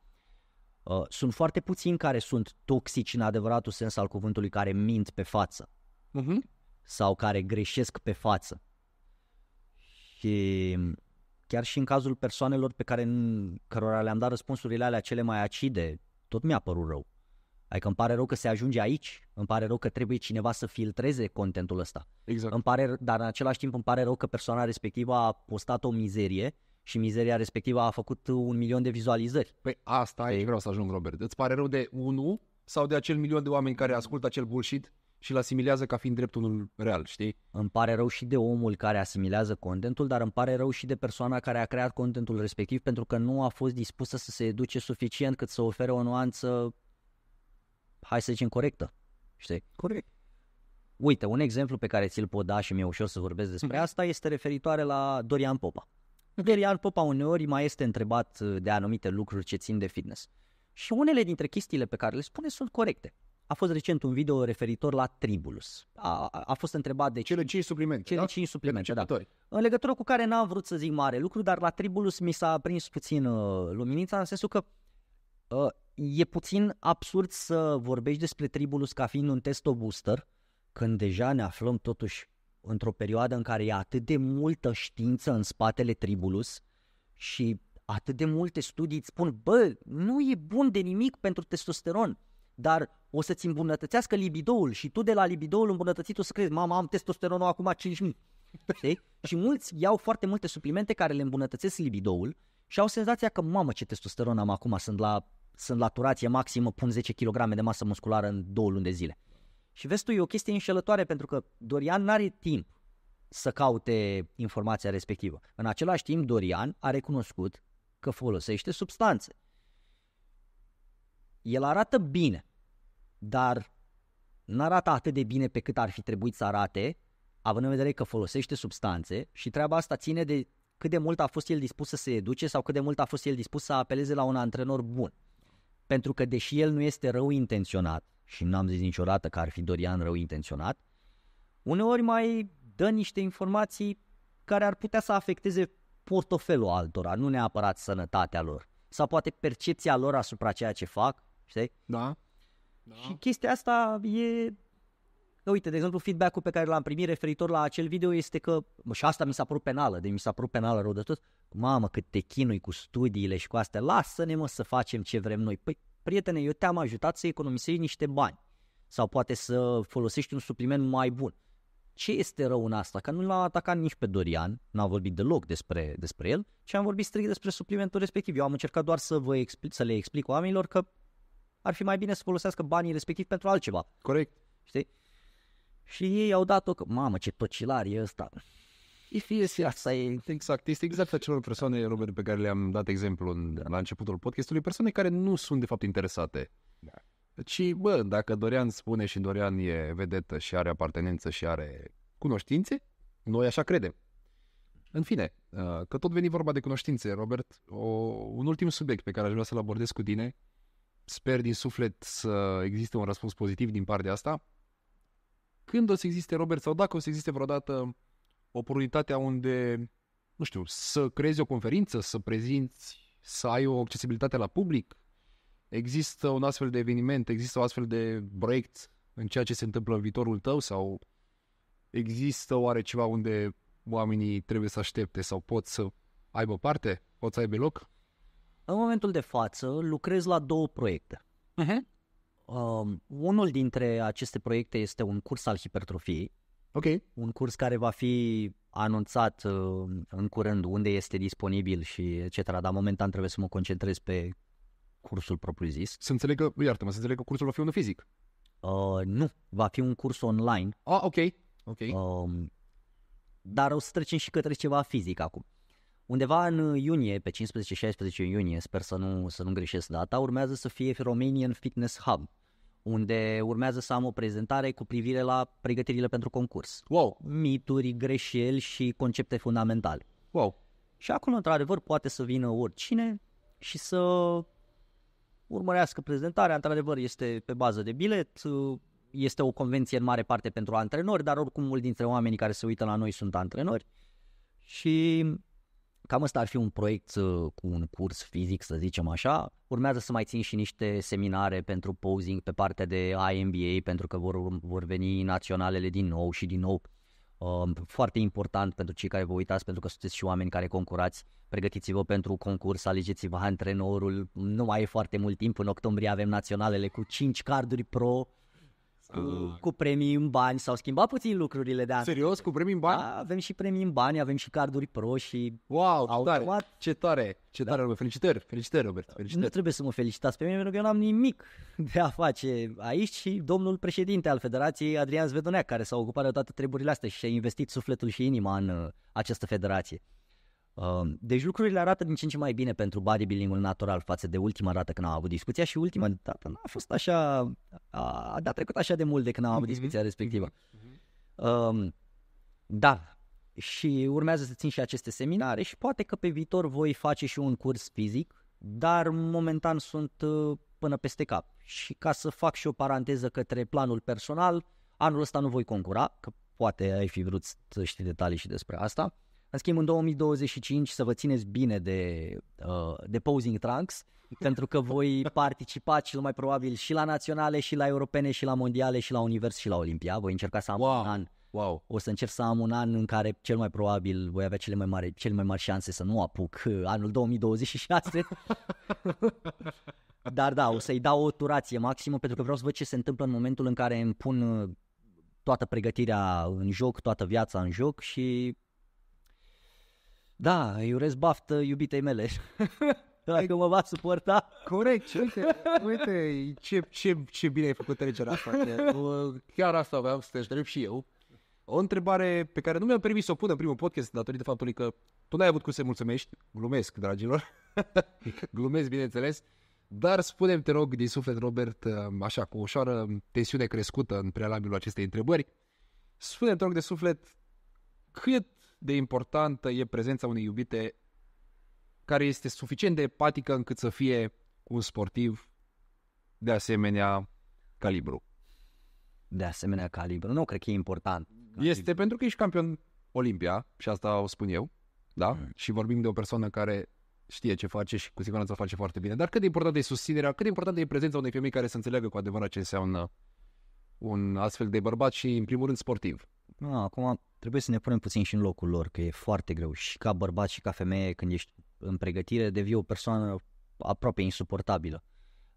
Uh, sunt foarte puțini care sunt toxici în adevăratul sens al cuvântului, care mint pe față uh-huh. sau care greșesc pe față. Și chiar și în cazul persoanelor pe care cărora le-am dat răspunsurile alea cele mai acide, tot mi-a părut rău. Adică îmi pare rău că se ajunge aici, îmi pare rău că trebuie cineva să filtreze contentul ăsta. Exact. Îmi pare, dar în același timp îmi pare rău că persoana respectivă a postat o mizerie și mizeria respectivă a făcut un milion de vizualizări. Păi asta e. Păi- vreau să ajung, Robert. Îți pare rău de unul sau de acel milion de oameni care ascultă acel bullshit și îl asimilează ca fiind dreptul unul real, știi? Îmi pare rău și de omul care asimilează contentul, dar îmi pare rău și de persoana care a creat contentul respectiv pentru că nu a fost dispusă să se educe suficient cât să ofere o nuanță hai să zicem, corectă. Știi? Corect. Uite, un exemplu pe care ți-l pot da și mi-e ușor să vorbesc despre mhm. asta este referitoare la Dorian Popa. Dorian Popa uneori mai este întrebat de anumite lucruri ce țin de fitness. Și unele dintre chestiile pe care le spune sunt corecte. A fost recent un video referitor la Tribulus. A, a, fost întrebat de cele cinci suplimente. Cele da? cinci suplimente, da. În legătură cu care n-am vrut să zic mare lucru, dar la Tribulus mi s-a prins puțin uh, luminița, în sensul că uh, e puțin absurd să vorbești despre Tribulus ca fiind un testo booster, când deja ne aflăm totuși într-o perioadă în care e atât de multă știință în spatele Tribulus și atât de multe studii îți spun, bă, nu e bun de nimic pentru testosteron, dar o să-ți îmbunătățească libidoul și tu de la libidoul îmbunătățit o să crezi, mama, am testosteronul acum 5000. Știi? și mulți iau foarte multe suplimente care le îmbunătățesc libidoul și au senzația că, mamă, ce testosteron am acum, sunt la sunt la turație maximă, pun 10 kg de masă musculară în două luni de zile. Și vezi tu, e o chestie înșelătoare pentru că Dorian nu are timp să caute informația respectivă. În același timp, Dorian a recunoscut că folosește substanțe. El arată bine, dar nu arată atât de bine pe cât ar fi trebuit să arate, având în vedere că folosește substanțe și treaba asta ține de cât de mult a fost el dispus să se educe sau cât de mult a fost el dispus să apeleze la un antrenor bun pentru că deși el nu este rău intenționat, și nu am zis niciodată că ar fi Dorian rău intenționat, uneori mai dă niște informații care ar putea să afecteze portofelul altora, nu neapărat sănătatea lor, sau poate percepția lor asupra ceea ce fac, știi? Da. da. Și chestia asta e uite, de exemplu, feedback-ul pe care l-am primit referitor la acel video este că, mă, și asta mi s-a părut penală, de mi s-a părut penală rău de tot, mamă, cât te chinui cu studiile și cu astea, lasă-ne mă să facem ce vrem noi. Păi, prietene, eu te-am ajutat să economisești niște bani sau poate să folosești un supliment mai bun. Ce este rău în asta? Că nu l-am atacat nici pe Dorian, n-am vorbit deloc despre, despre el, ci am vorbit strict despre suplimentul respectiv. Eu am încercat doar să, vă explic, să le explic oamenilor că ar fi mai bine să folosească banii respectiv pentru altceva. Corect. Știi? Și ei au dat-o că, mamă, ce tocilar e ăsta. E fie asta e... Exact, este exact acelor persoane, Robert, pe care le-am dat exemplu în, da. la începutul podcastului, persoane care nu sunt de fapt interesate. Da. Ci, bă, dacă Dorian spune și Dorian e vedetă și are apartenență și are cunoștințe, noi așa credem. În fine, uh, că tot veni vorba de cunoștințe, Robert, o, un ultim subiect pe care aș vrea să-l abordez cu tine, sper din suflet să existe un răspuns pozitiv din partea asta, când o să existe, Robert, sau dacă o să existe vreodată oportunitatea unde, nu știu, să creezi o conferință, să prezinți, să ai o accesibilitate la public? Există un astfel de eveniment, există o astfel de proiect în ceea ce se întâmplă în viitorul tău sau există oare ceva unde oamenii trebuie să aștepte sau pot să aibă parte, pot să aibă loc? În momentul de față lucrez la două proiecte. Uh-huh. Um, unul dintre aceste proiecte este un curs al hipertrofiei. Ok. Un curs care va fi anunțat uh, în curând unde este disponibil și etc. Dar momentan trebuie să mă concentrez pe cursul propriu-zis. Să înțeleg că, iartă-mă, să înțeleg că cursul va fi unul fizic. Uh, nu, va fi un curs online. Ah, ok. Ok. Um, dar o să trecem și către ceva fizic acum. Undeva în iunie, pe 15-16 iunie, sper să nu, să nu greșesc data, urmează să fie Romanian Fitness Hub, unde urmează să am o prezentare cu privire la pregătirile pentru concurs. Wow! Mituri, greșeli și concepte fundamentale. Wow! Și acolo, într-adevăr, poate să vină oricine și să urmărească prezentarea. Într-adevăr, este pe bază de bilet, este o convenție în mare parte pentru antrenori, dar oricum mulți dintre oamenii care se uită la noi sunt antrenori. Și Cam ăsta ar fi un proiect ă, cu un curs fizic, să zicem așa. Urmează să mai țin și niște seminare pentru posing pe partea de IMBA, pentru că vor, vor veni naționalele din nou și din nou. Ă, foarte important pentru cei care vă uitați, pentru că sunteți și oameni care concurați. Pregătiți-vă pentru concurs, alegeți-vă antrenorul. Nu mai e foarte mult timp, în octombrie avem naționalele cu 5 carduri pro cu, uh. cu premii în bani, s-au schimbat puțin lucrurile de astăzi. Serios? Cu premii în bani? Da, avem și premii în bani, avem și carduri pro și Wow, automat. tare, ce tare, ce da. tare, Robert. Felicitări, felicitări, Robert, felicitări. Nu trebuie să mă felicitați pe mine, pentru că eu n-am nimic [LAUGHS] de a face aici și domnul președinte al Federației, Adrian Zvedonea, care s-a ocupat de toate treburile astea și a investit sufletul și inima în uh, această federație. Deci lucrurile arată din ce în ce mai bine pentru bodybuilding-ul natural față de ultima dată când am avut discuția și ultima dată n-a fost așa, a, a trecut așa de mult de când am avut mhm. discuția mhm. respectivă. Um, da, și urmează să țin și aceste seminare și poate că pe viitor voi face și un curs fizic, dar momentan sunt uh, până peste cap. Și ca să fac și o paranteză către planul personal, anul ăsta nu voi concura, că poate ai fi vrut să știi detalii și despre asta. În schimb, în 2025 să vă țineți bine de, uh, de posing trunks, pentru că voi [LAUGHS] participa cel mai probabil și la naționale, și la europene, și la mondiale, și la univers, și la olimpia. Voi încerca să am wow. un an Wow. O să încerc să am un an în care cel mai probabil voi avea cele mai mari, cele mai mari șanse să nu apuc uh, anul 2026. [LAUGHS] Dar da, o să-i dau o turație maximă pentru că vreau să văd ce se întâmplă în momentul în care îmi pun uh, toată pregătirea în joc, toată viața în joc și da, îi urez baftă iubitei mele. [LAUGHS] Dacă mă va suporta. Corect, uite, uite ce, ce, ce bine ai făcut trecerea [LAUGHS] asta. Chiar asta aveam să te întreb și eu. O întrebare pe care nu mi-am permis să o pun în primul podcast datorită faptului că tu n-ai avut cum să mulțumești. Glumesc, dragilor. [LAUGHS] Glumesc, bineînțeles. Dar spunem te rog, din suflet, Robert, așa, cu ușoară tensiune crescută în prealabilul acestei întrebări, spune te rog, de suflet, cât de importantă e prezența unei iubite care este suficient de epatică încât să fie un sportiv de asemenea calibru. De asemenea calibru. Nu cred că e important. Este pentru că ești campion Olimpia și asta o spun eu, da? Mm. Și vorbim de o persoană care știe ce face și cu siguranță o face foarte bine. Dar cât de importantă e susținerea, cât de importantă e prezența unei femei care să înțeleagă cu adevărat ce înseamnă un astfel de bărbat și, în primul rând, sportiv. Na, acum trebuie să ne punem puțin și în locul lor, că e foarte greu. Și ca bărbat și ca femeie, când ești în pregătire, devii o persoană aproape insuportabilă.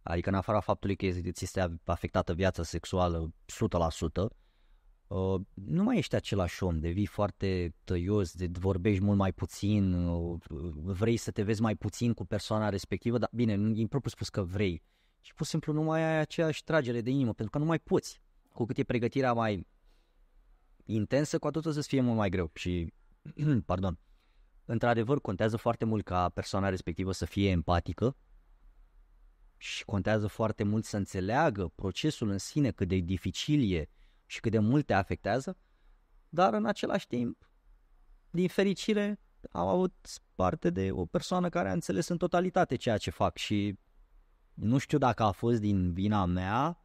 Adică în afara faptului că ți este afectată viața sexuală 100%, Uh, nu mai ești același om, devii foarte tăios, de vorbești mult mai puțin, uh, vrei să te vezi mai puțin cu persoana respectivă, dar bine, e propriu spus că vrei, Și pur și simplu nu mai ai aceeași tragere de inimă, pentru că nu mai poți. Cu cât e pregătirea mai intensă, cu atât o să fie mult mai greu și, [CLEARS THROAT] pardon, într-adevăr contează foarte mult ca persoana respectivă să fie empatică și contează foarte mult să înțeleagă procesul în sine cât de dificil e și cât de mult te afectează, dar în același timp, din fericire, am avut parte de o persoană care a înțeles în totalitate ceea ce fac și nu știu dacă a fost din vina mea,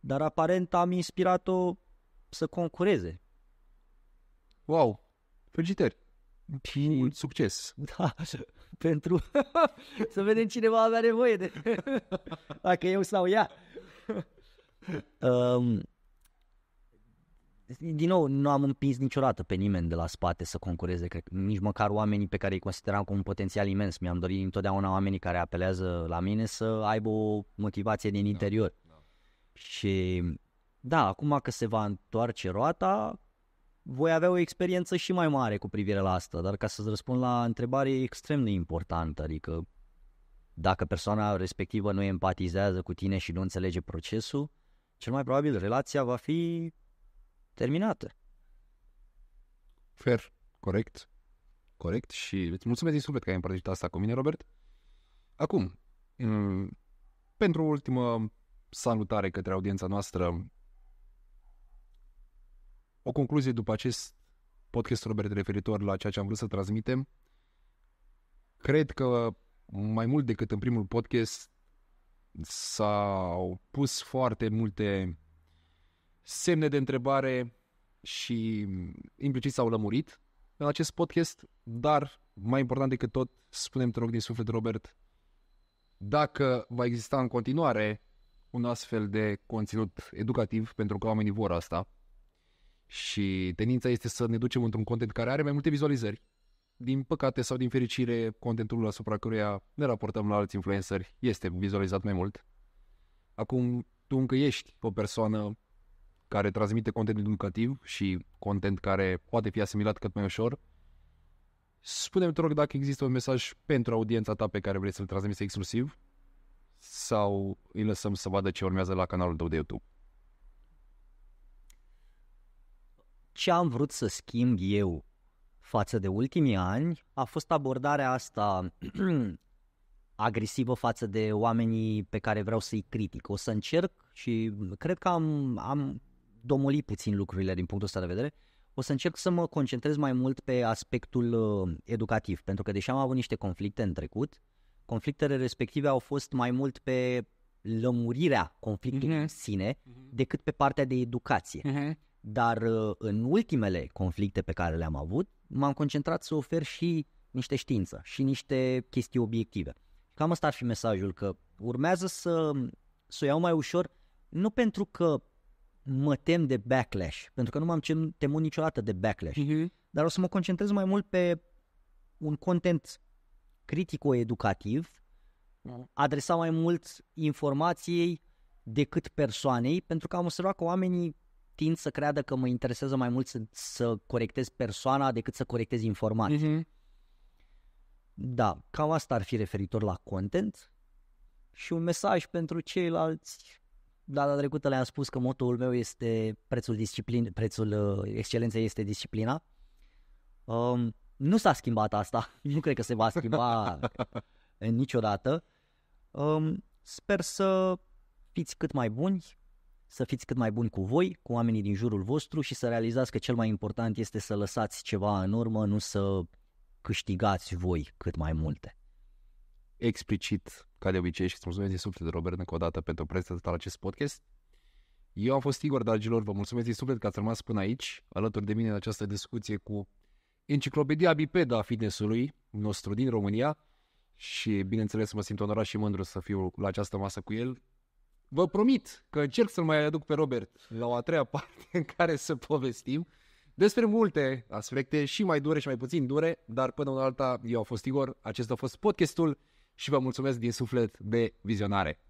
dar aparent am inspirat-o să concureze Wow! Felicitări! Și mult succes! Da, pentru... [LAUGHS] să vedem cine va avea nevoie de... [LAUGHS] Dacă eu sau ea. um, din nou, nu am împins niciodată pe nimeni de la spate să concureze, cred, nici măcar oamenii pe care îi consideram cu un potențial imens. Mi-am dorit întotdeauna oamenii care apelează la mine să aibă o motivație din da, interior. Da, no. Și da, acum că se va întoarce roata, voi avea o experiență și mai mare cu privire la asta, dar ca să-ți răspund la întrebare e extrem de importantă, adică dacă persoana respectivă nu empatizează cu tine și nu înțelege procesul, cel mai probabil relația va fi terminată. Fer, corect, corect și îți mulțumesc din suflet că ai împărtășit asta cu mine, Robert. Acum, mm, pentru ultimă salutare către audiența noastră, o concluzie după acest podcast, Robert, referitor la ceea ce am vrut să transmitem. Cred că mai mult decât în primul podcast s-au pus foarte multe semne de întrebare și implicit s-au lămurit în acest podcast, dar mai important decât tot, spunem te rog din suflet, Robert, dacă va exista în continuare un astfel de conținut educativ, pentru că oamenii vor asta, și tendința este să ne ducem într-un content care are mai multe vizualizări. Din păcate sau din fericire, contentul asupra căruia ne raportăm la alți influenceri este vizualizat mai mult. Acum, tu încă ești o persoană care transmite content educativ și content care poate fi asimilat cât mai ușor. Spune-mi, te rog, dacă există un mesaj pentru audiența ta pe care vrei să-l transmiți exclusiv sau îi lăsăm să vadă ce urmează la canalul tău de YouTube. ce am vrut să schimb eu față de ultimii ani a fost abordarea asta [CLEARS THROAT] agresivă față de oamenii pe care vreau să-i critic. O să încerc și cred că am, am domolit puțin lucrurile din punctul ăsta de vedere. O să încerc să mă concentrez mai mult pe aspectul uh, educativ, pentru că deși am avut niște conflicte în trecut, conflictele respective au fost mai mult pe lămurirea conflictului mm-hmm. în sine mhm. decât pe partea de educație. Mm-hmm. Dar uh, în ultimele conflicte pe care le-am avut, m-am concentrat să ofer și niște știință și niște chestii obiective. Cam asta ar fi mesajul, că urmează să, să o iau mai ușor, nu pentru că mă tem de backlash, pentru că nu m-am temut niciodată de backlash, uh-huh. dar o să mă concentrez mai mult pe un content critico-educativ, adresa mai mult informației decât persoanei, pentru că am observat că oamenii tind să creadă că mă interesează mai mult să, să corectez persoana decât să corectez informații. Uh-huh. Mhm. Da, cam asta ar fi referitor la content și un mesaj pentru ceilalți. Data trecută le-am spus că motoul meu este prețul, disciplin, prețul uh, excelenței este disciplina. Um, nu s-a schimbat asta, [LAUGHS] nu cred că se va schimba [LAUGHS] niciodată. Um, sper să fiți cât mai buni, să fiți cât mai buni cu voi, cu oamenii din jurul vostru și să realizați că cel mai important este să lăsați ceva în urmă, nu să câștigați voi cât mai multe. Explicit, ca de obicei, și îți mulțumesc din suflet, Robert, încă o dată pentru prezența la acest podcast. Eu am fost Igor, dragilor, vă mulțumesc din suflet că ați rămas până aici, alături de mine în această discuție cu enciclopedia bipeda a fitnessului nostru din România și bineînțeles mă simt onorat și mândru să fiu la această masă cu el Vă promit că încerc să-l mai aduc pe Robert la o a treia parte în care să povestim despre multe aspecte și mai dure și mai puțin dure, dar până una alta eu a fost Igor, acesta a fost podcastul și vă mulțumesc din suflet de vizionare.